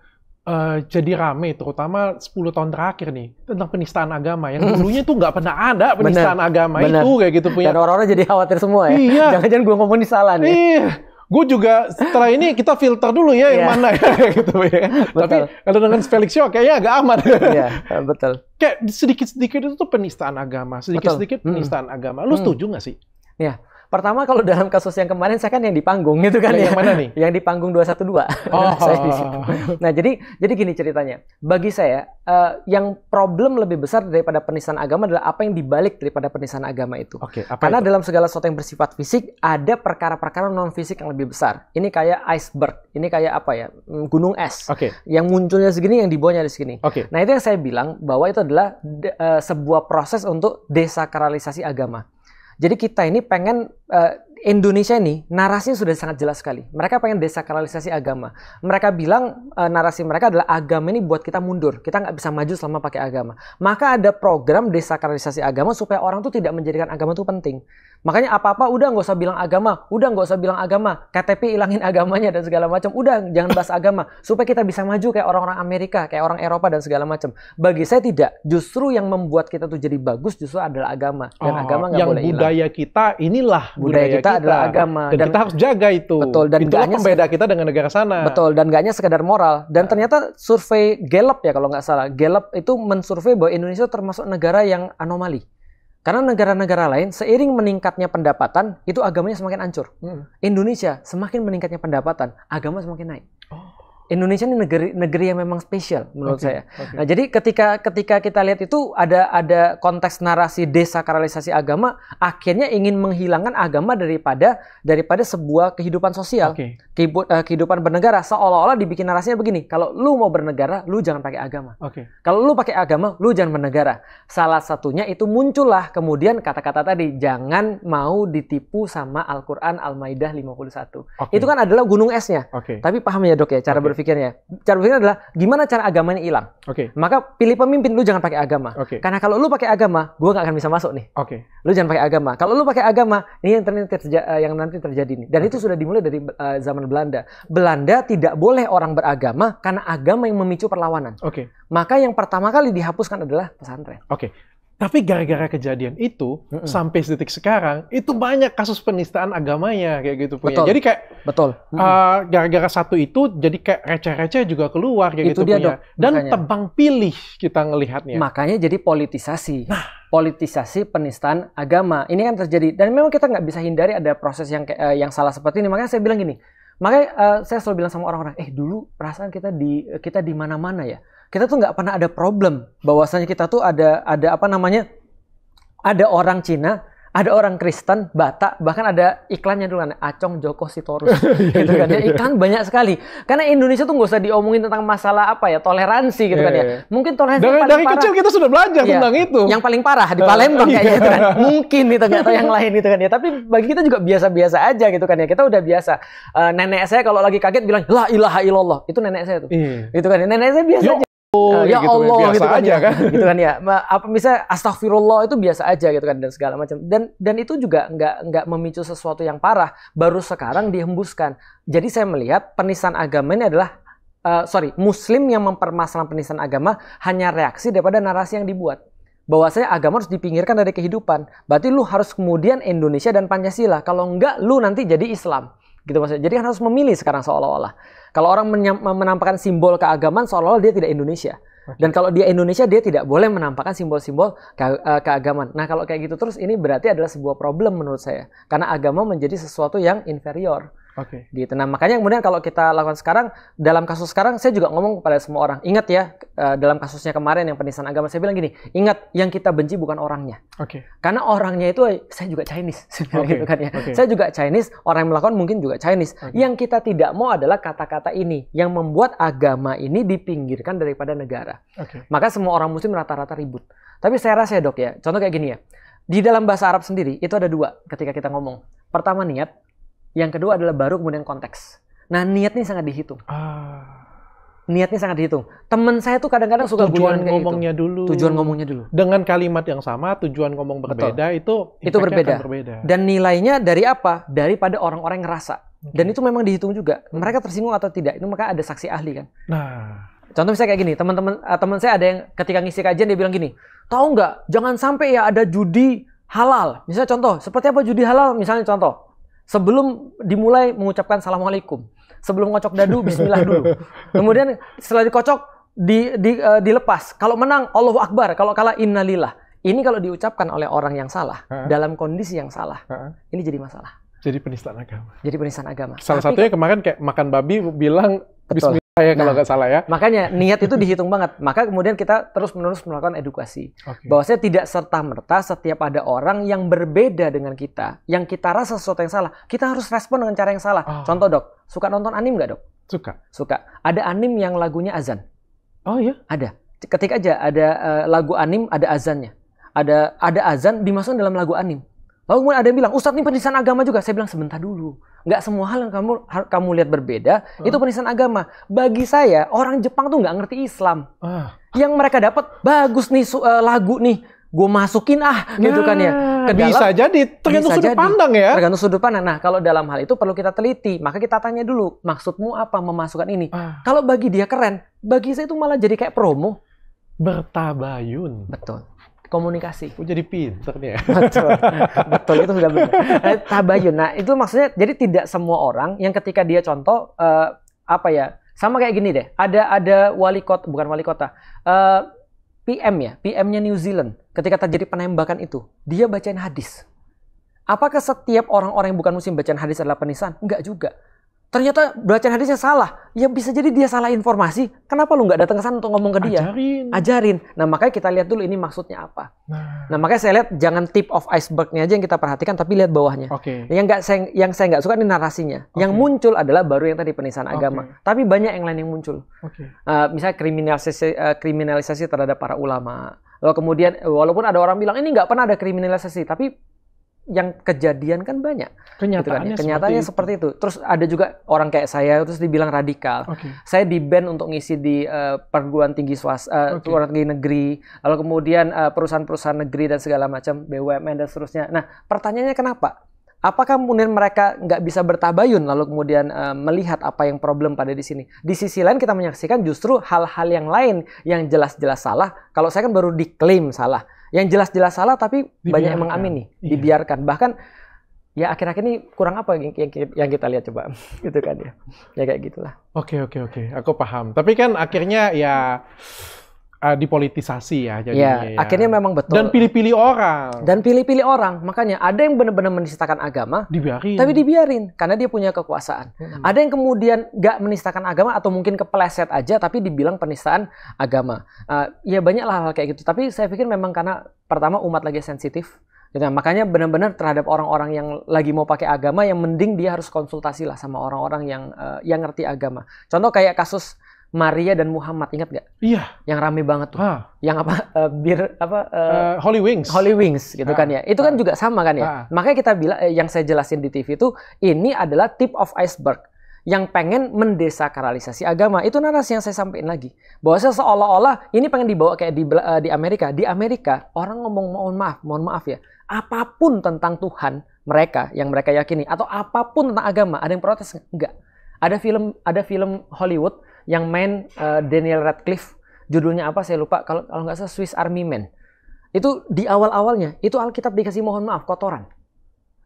uh, jadi rame, terutama 10 tahun terakhir nih, tentang penistaan agama. Yang dulunya tuh nggak pernah ada penistaan bener, agama bener. itu kayak gitu punya. Dan orang-orang jadi khawatir semua ya. Iya. Jangan-jangan gue ngomong ini salah nih. Iya. Gue juga setelah ini kita filter dulu ya yang iya. mana ya gitu ya. Betul. Tapi kalau dengan Felix Show kayaknya agak aman. Iya, betul. Kayak sedikit-sedikit itu tuh penistaan agama, sedikit-sedikit penistaan hmm. agama. Lu mm. setuju nggak sih? Iya. Pertama kalau dalam kasus yang kemarin saya kan yang di panggung gitu kan yang ya. Yang mana nih? Yang di panggung 212. Oh. saya di situ. Nah, jadi jadi gini ceritanya. Bagi saya uh, yang problem lebih besar daripada penistaan agama adalah apa yang dibalik daripada penistaan agama itu. Oke, okay, Karena itu? dalam segala sesuatu yang bersifat fisik ada perkara-perkara non fisik yang lebih besar. Ini kayak iceberg, ini kayak apa ya? Hmm, gunung es. Oke. Okay. Yang munculnya segini yang di di segini. Oke. Okay. Nah, itu yang saya bilang bahwa itu adalah uh, sebuah proses untuk desakralisasi agama. Jadi kita ini pengen uh, Indonesia ini narasinya sudah sangat jelas sekali. Mereka pengen desakralisasi agama. Mereka bilang uh, narasi mereka adalah agama ini buat kita mundur. Kita nggak bisa maju selama pakai agama. Maka ada program desakralisasi agama supaya orang tuh tidak menjadikan agama itu penting. Makanya apa-apa udah nggak usah bilang agama, udah nggak usah bilang agama, KTP ilangin agamanya dan segala macam. Udah jangan bahas agama supaya kita bisa maju kayak orang-orang Amerika, kayak orang Eropa dan segala macam. Bagi saya tidak. Justru yang membuat kita tuh jadi bagus justru adalah agama dan oh, agama nggak boleh hilang. Yang budaya kita inilah budaya, budaya kita, kita adalah agama dan, dan kita harus jaga itu. Betul dan Itulah beda kita dengan negara sana. Betul dan gaknya sekedar moral dan nah. ternyata survei Gallup ya kalau nggak salah, Gallup itu mensurvei bahwa Indonesia termasuk negara yang anomali. Karena negara-negara lain seiring meningkatnya pendapatan itu agamanya semakin hancur. Hmm. Indonesia semakin meningkatnya pendapatan, agama semakin naik. Oh. Indonesia ini negeri negeri yang memang spesial menurut okay, saya. Okay. Nah, jadi ketika ketika kita lihat itu ada ada konteks narasi desakralisasi agama akhirnya ingin menghilangkan agama daripada daripada sebuah kehidupan sosial, okay. Eh, kehidupan bernegara seolah-olah dibikin narasinya begini, kalau lu mau bernegara, lu jangan pakai agama. Okay. Kalau lu pakai agama, lu jangan bernegara. Salah satunya itu muncullah kemudian kata-kata tadi, jangan mau ditipu sama Al-Qur'an Al-Maidah 51. Okay. Itu kan adalah gunung esnya. Okay. Tapi paham ya Dok ya cara okay berpikirnya. Cara berpikirnya adalah gimana cara agamanya hilang. Oke. Okay. Maka pilih pemimpin lu jangan pakai agama. Oke. Okay. Karena kalau lu pakai agama, gua nggak akan bisa masuk nih. Oke. Okay. Lu jangan pakai agama. Kalau lu pakai agama, ini yang nanti terja eh, yang nanti terjadi nih. Dan okay. itu sudah dimulai dari uh, zaman Belanda. Belanda tidak boleh orang beragama karena agama yang memicu perlawanan. Oke. Okay. Maka yang pertama kali dihapuskan adalah pesantren. Oke. Okay. Tapi gara-gara kejadian itu mm -mm. sampai detik sekarang itu banyak kasus penistaan agamanya kayak gitu punya. Betul. Jadi kayak betul. Uh, gara-gara uh, gara satu itu jadi kayak receh-receh juga keluar kayak itu gitu dia, punya. Dok. Dan makanya. tebang pilih kita ngelihatnya. Makanya jadi politisasi. Nah, politisasi penistaan agama. Ini kan terjadi dan memang kita nggak bisa hindari ada proses yang uh, yang salah seperti ini. Makanya saya bilang gini. Makanya uh, saya selalu bilang sama orang-orang, "Eh, dulu perasaan kita di kita di mana-mana ya." kita tuh nggak pernah ada problem bahwasanya kita tuh ada ada apa namanya ada orang Cina ada orang Kristen, Batak, bahkan ada iklannya dulu kan, Acong Joko Sitorus, iya, iya, gitu kan. Ya, iya. iklan banyak sekali. Karena Indonesia tuh nggak usah diomongin tentang masalah apa ya, toleransi gitu kan ya. Mungkin toleransi dari, dari parah, kecil kita sudah belajar ya, tentang itu. Yang paling parah di Palembang ya gitu kan. Mungkin gitu kan, atau yang lain gitu kan ya. Tapi bagi kita juga biasa-biasa aja gitu kan ya. Kita udah biasa. Uh, nenek saya kalau lagi kaget bilang, lah ilaha illallah. Itu nenek saya tuh. Gitu kan. Ya. Nenek saya biasa Yo, aja. Oh, ya gitu, Allah biasa gitu kan, aja ya. kan. Gitu kan ya. Apa misalnya astagfirullah itu biasa aja gitu kan dan segala macam. Dan dan itu juga nggak nggak memicu sesuatu yang parah, baru sekarang dihembuskan. Jadi saya melihat penisan agama ini adalah uh, sorry, muslim yang mempermasalahkan penisan agama hanya reaksi daripada narasi yang dibuat. bahwa saya agama harus dipinggirkan dari kehidupan. Berarti lu harus kemudian Indonesia dan Pancasila. Kalau nggak lu nanti jadi Islam. Gitu maksudnya. Jadi harus memilih sekarang seolah-olah. Kalau orang menampakkan simbol keagamaan seolah-olah dia tidak Indonesia. Dan kalau dia Indonesia dia tidak boleh menampakkan simbol-simbol ke, e, keagamaan. Nah, kalau kayak gitu terus ini berarti adalah sebuah problem menurut saya. Karena agama menjadi sesuatu yang inferior. Oke. Okay. Gitu. Nah, makanya kemudian kalau kita lakukan sekarang, dalam kasus sekarang saya juga ngomong kepada semua orang, ingat ya eh, dalam kasusnya kemarin yang penistaan agama saya bilang gini, ingat yang kita benci bukan orangnya. Oke. Okay. Karena orangnya itu eh, saya juga Chinese, okay. gitu kan ya. Okay. Saya juga Chinese, orang yang melakukan mungkin juga Chinese. Okay. Yang kita tidak mau adalah kata-kata ini yang membuat agama ini dipinggirkan daripada negara. Okay. Maka semua orang muslim rata-rata ribut. Tapi saya rasa ya, Dok ya, contoh kayak gini ya. Di dalam bahasa Arab sendiri itu ada dua ketika kita ngomong. Pertama niat, yang kedua adalah baru kemudian konteks. Nah, niat ini sangat dihitung. Ah. Niatnya sangat dihitung. Teman saya tuh kadang-kadang suka tujuan gitu. ngomongnya gitu. dulu. Tujuan ngomongnya dulu. Dengan kalimat yang sama, tujuan ngomong berbeda Betul. itu itu berbeda. Akan berbeda. Dan nilainya dari apa? Daripada orang-orang yang ngerasa. Okay. Dan itu memang dihitung juga. Hmm. Mereka tersinggung atau tidak? Itu maka ada saksi ahli kan. Nah. Contoh misalnya kayak gini, teman-teman eh, teman saya ada yang ketika ngisi kajian dia bilang gini, tahu nggak? Jangan sampai ya ada judi halal. Misalnya contoh, seperti apa judi halal? Misalnya contoh, Sebelum dimulai mengucapkan Assalamualaikum. Sebelum kocok dadu, bismillah dulu. Kemudian setelah dikocok, di, di, uh, dilepas. Kalau menang, Allahu Akbar. Kalau kalah, innalillah. Ini kalau diucapkan oleh orang yang salah, ha? dalam kondisi yang salah, ha? ini jadi masalah. Jadi penistaan agama. Jadi penistaan agama. Salah Tapi, satunya kemarin kayak makan babi bilang Betul saya nah, kalau nggak salah ya. Makanya niat itu dihitung banget. Maka kemudian kita terus-menerus melakukan edukasi. Okay. Bahwasanya tidak serta-merta setiap ada orang yang berbeda dengan kita, yang kita rasa sesuatu yang salah, kita harus respon dengan cara yang salah. Oh. Contoh dok, suka nonton anim nggak dok? Suka. Suka. Ada anim yang lagunya azan. Oh iya? Ada. Ketik aja ada uh, lagu anim ada azannya. Ada ada azan dimasukkan dalam lagu anim. Lalu kemudian ada yang bilang, Ustadz ini penistaan agama juga. Saya bilang, sebentar dulu. Nggak semua hal yang kamu kamu lihat berbeda, uh. itu penistaan agama. Bagi saya, orang Jepang tuh nggak ngerti Islam. Uh. Yang mereka dapat, bagus nih su, uh, lagu nih. Gue masukin ah, nah, gitu kan ya. Nah, Ke bisa jadi, tergantung bisa sudut jadi. pandang ya. Tergantung sudut pandang. Nah, kalau dalam hal itu perlu kita teliti. Maka kita tanya dulu, maksudmu apa memasukkan ini? Uh. Kalau bagi dia keren, bagi saya itu malah jadi kayak promo. Bertabayun. Betul komunikasi. Aku jadi pinter nih. Ya. Betul, betul itu sudah benar. Eh, Tabayun. Nah itu maksudnya jadi tidak semua orang yang ketika dia contoh uh, apa ya sama kayak gini deh. Ada ada wali kota bukan wali kota. Uh, eh, PM ya, PM-nya New Zealand. Ketika terjadi penembakan itu, dia bacain hadis. Apakah setiap orang-orang yang bukan muslim bacaan hadis adalah penisan? Enggak juga ternyata belajar hadisnya salah. Ya bisa jadi dia salah informasi. Kenapa lu nggak datang ke sana untuk ngomong ke dia? Ajarin. Ajarin. Nah makanya kita lihat dulu ini maksudnya apa. Nah, nah makanya saya lihat jangan tip of icebergnya aja yang kita perhatikan, tapi lihat bawahnya. Oke. Okay. Yang nggak saya yang saya nggak suka ini narasinya. Okay. Yang muncul adalah baru yang tadi penistaan okay. agama. Tapi banyak yang lain yang muncul. Oke. Okay. Uh, eh, misalnya kriminalisasi uh, kriminalisasi terhadap para ulama. Lalu kemudian eh, walaupun ada orang bilang ini nggak pernah ada kriminalisasi, tapi yang kejadian kan banyak. Kenyataannya, gitu kan, ya. Kenyataannya seperti, itu. seperti itu. Terus ada juga orang kayak saya terus dibilang radikal. Okay. Saya di band untuk ngisi di uh, perguruan tinggi swasta, uh, eh, okay. tinggi negeri, lalu kemudian eh, perusahaan-perusahaan negeri dan segala macam BUMN dan seterusnya. Nah, pertanyaannya kenapa? Apakah kemudian mereka nggak bisa bertabayun lalu kemudian uh, melihat apa yang problem pada di sini? Di sisi lain kita menyaksikan justru hal-hal yang lain yang jelas-jelas salah. Kalau saya kan baru diklaim salah yang jelas-jelas salah tapi dibiarkan. banyak yang mengamini, iya. dibiarkan. Bahkan ya akhir-akhir ini kurang apa yang, yang, yang kita lihat coba gitu kan ya. Ya kayak gitulah. Oke, okay, oke, okay, oke. Okay. Aku paham. Tapi kan akhirnya ya uh, dipolitisasi ya jadi Ya, ya. Akhirnya memang betul. Dan pilih-pilih orang. Dan pilih-pilih orang. Makanya ada yang benar-benar menistakan agama. Dibiarin. Tapi dibiarin karena dia punya kekuasaan. Hmm. Ada yang kemudian nggak menistakan agama atau mungkin kepleset aja tapi dibilang penistaan agama. Uh, ya banyak hal-hal kayak gitu. Tapi saya pikir memang karena pertama umat lagi sensitif. Gitu. Makanya benar-benar terhadap orang-orang yang lagi mau pakai agama yang mending dia harus konsultasi lah sama orang-orang yang uh, yang ngerti agama. Contoh kayak kasus Maria dan Muhammad ingat gak? Iya. Yang rame banget tuh. Ha. Ah. Yang apa uh, bir apa uh, uh, Holy Wings. Holy Wings gitu ha. kan ah. ya. Itu ha. kan ah. juga sama kan ya. Ha. Makanya kita bilang eh, yang saya jelasin di TV itu ini adalah tip of iceberg yang pengen mendesakralisasi agama. Itu narasi yang saya sampaikan lagi. Bahwa seolah-olah ini pengen dibawa kayak di uh, di Amerika. Di Amerika orang ngomong mohon maaf, mohon maaf ya. Apapun tentang Tuhan mereka yang mereka yakini atau apapun tentang agama, ada yang protes enggak? Ada film ada film Hollywood yang main uh, Daniel Radcliffe judulnya apa saya lupa kalau kalau nggak salah Swiss Army Man itu di awal awalnya itu Alkitab dikasih mohon maaf kotoran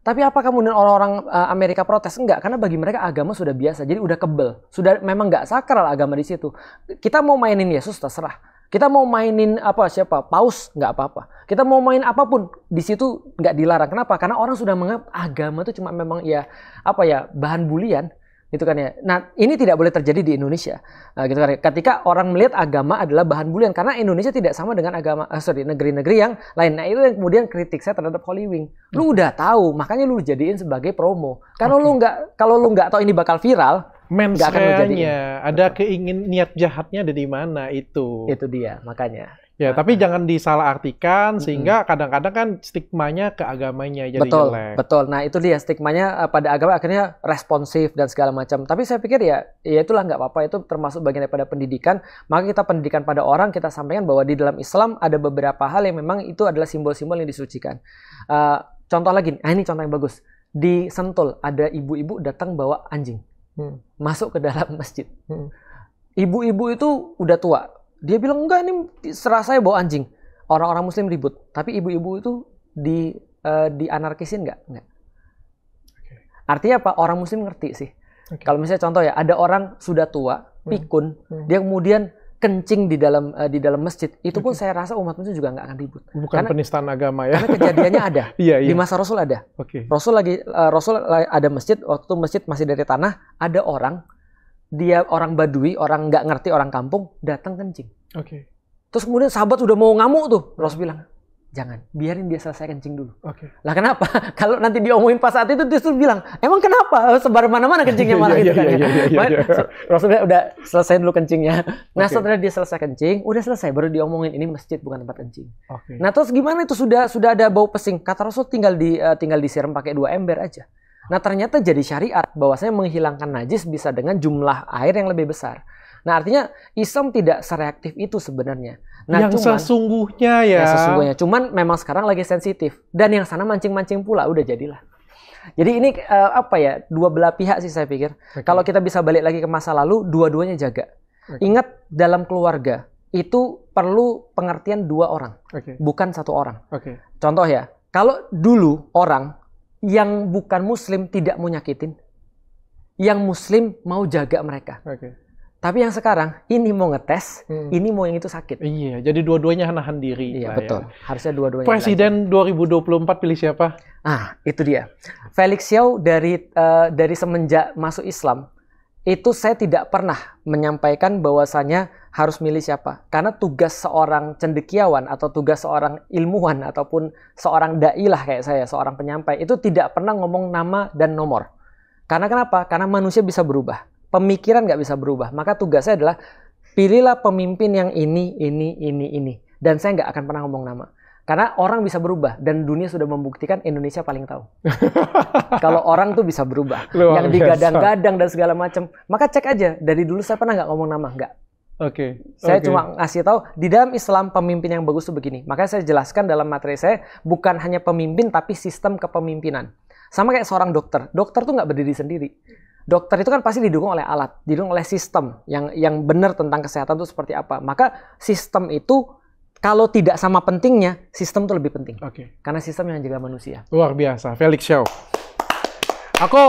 tapi apa kemudian orang-orang eh, Amerika protes? Enggak, karena bagi mereka agama sudah biasa, jadi udah kebel. Sudah memang nggak sakral agama di situ. Kita mau mainin Yesus terserah. Kita mau mainin apa siapa? Paus nggak apa-apa. Kita mau main apapun di situ nggak dilarang. Kenapa? Karena orang sudah menganggap agama itu cuma memang ya apa ya bahan bulian gitu kan ya. Nah ini tidak boleh terjadi di Indonesia, nah, gitu kan. Ya. Ketika orang melihat agama adalah bahan bulian karena Indonesia tidak sama dengan agama, uh, sorry negeri-negeri yang lain. Nah itu yang kemudian kritik saya terhadap Holy Wing. Hmm. Lu udah tahu, makanya lu jadiin sebagai promo. Karena okay. lu nggak, kalau lu nggak tahu ini bakal viral, Mensanya, ada keingin niat jahatnya dari mana itu. Itu dia, makanya. Ya, nah. tapi jangan disalahartikan sehingga kadang-kadang kan stigmanya ke agamanya jadi betul, jelek. Betul. Betul. Nah, itu dia stigmanya uh, pada agama akhirnya responsif dan segala macam. Tapi saya pikir ya ya itulah nggak apa-apa itu termasuk bagian daripada pendidikan. Maka kita pendidikan pada orang kita sampaikan bahwa di dalam Islam ada beberapa hal yang memang itu adalah simbol-simbol yang disucikan. Uh, contoh lagi, nah ini contoh yang bagus. Di Sentul ada ibu-ibu datang bawa anjing. Hmm. Masuk ke dalam masjid. Hmm. Ibu-ibu itu udah tua, dia bilang enggak ini serasa bawa anjing. Orang-orang muslim ribut, tapi ibu-ibu itu di uh, eh, di anarkisin enggak? Enggak. Okay. Artinya apa? Orang muslim ngerti sih. Okay. Kalau misalnya contoh ya, ada orang sudah tua, hmm. pikun, hmm. Hmm. dia kemudian kencing di dalam uh, di dalam masjid itu pun okay. Hmm. saya rasa umat muslim juga nggak akan ribut bukan karena, penistaan agama ya karena kejadiannya ada iya, iya. di masa rasul ada okay. rasul lagi uh, rasul ada masjid waktu masjid masih dari tanah ada orang dia orang Badui, orang nggak ngerti orang kampung, datang kencing. Oke. Okay. Terus kemudian sahabat udah mau ngamuk tuh, Rasul bilang, jangan, biarin dia selesai kencing dulu. Oke. Okay. Lah kenapa? Kalau nanti diomongin pas saat itu terus bilang, emang kenapa eh, sebar mana-mana kencingnya malah iya, gitu iya, kan? Ya. Iya, iya, iya udah selesai dulu kencingnya. Nah okay. setelah dia selesai kencing, udah selesai baru diomongin ini masjid bukan tempat kencing. Okay. Nah terus gimana itu sudah sudah ada bau pesing? Kata Rasul tinggal di uh, tinggal disiram pakai dua ember aja. Nah ternyata jadi syariat bahwasanya menghilangkan najis bisa dengan jumlah air yang lebih besar. Nah artinya Islam tidak sereaktif itu sebenarnya. Nah, yang cuman, sesungguhnya ya. Yang sesungguhnya. Cuman memang sekarang lagi sensitif. Dan yang sana mancing-mancing pula udah jadilah. Jadi ini uh, apa ya dua belah pihak sih saya pikir. Okay. Kalau kita bisa balik lagi ke masa lalu, dua-duanya jaga. Okay. Ingat dalam keluarga itu perlu pengertian dua orang, okay. bukan satu orang. Okay. Contoh ya, kalau dulu orang yang bukan muslim tidak mau nyakitin. Yang muslim mau jaga mereka. Okay. Tapi yang sekarang ini mau ngetes, hmm. ini mau yang itu sakit. Iya, jadi dua-duanya nahan diri. Iya, lah betul. Ya. Harusnya dua-duanya. Presiden belajar. 2024 pilih siapa? Ah, itu dia. Felix Yao dari uh, dari semenjak masuk Islam, itu saya tidak pernah menyampaikan bahwasannya harus milih siapa? Karena tugas seorang cendekiawan atau tugas seorang ilmuwan ataupun seorang dai lah kayak saya, seorang penyampai itu tidak pernah ngomong nama dan nomor. Karena kenapa? Karena manusia bisa berubah, pemikiran nggak bisa berubah. Maka tugasnya adalah pilihlah pemimpin yang ini, ini, ini, ini. Dan saya nggak akan pernah ngomong nama. Karena orang bisa berubah dan dunia sudah membuktikan Indonesia paling tahu. Kalau orang tuh bisa berubah, Luar yang digadang-gadang dan segala macam. Maka cek aja dari dulu saya pernah nggak ngomong nama, nggak Oke. Okay. Saya okay. cuma ngasih tahu di dalam Islam pemimpin yang bagus itu begini. Makanya saya jelaskan dalam materi saya bukan hanya pemimpin tapi sistem kepemimpinan. Sama kayak seorang dokter. Dokter tuh nggak berdiri sendiri. Dokter itu kan pasti didukung oleh alat, didukung oleh sistem yang yang benar tentang kesehatan itu seperti apa. Maka sistem itu kalau tidak sama pentingnya, sistem itu lebih penting. Oke. Okay. Karena sistem yang juga manusia. Luar biasa, Felix Show. Aku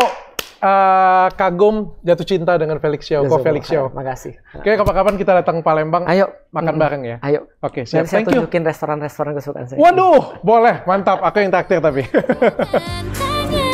uh, kagum jatuh cinta dengan Felix Xiao. Kok Felix Xiao. Makasih. Oke, kapan-kapan kita datang Palembang. Ayo makan hmm. bareng ya. Ayo. Oke, okay, siap. Saya Thank tunjukin restoran-restoran kesukaan saya. Waduh, boleh. Mantap. Aku yang takdir tapi.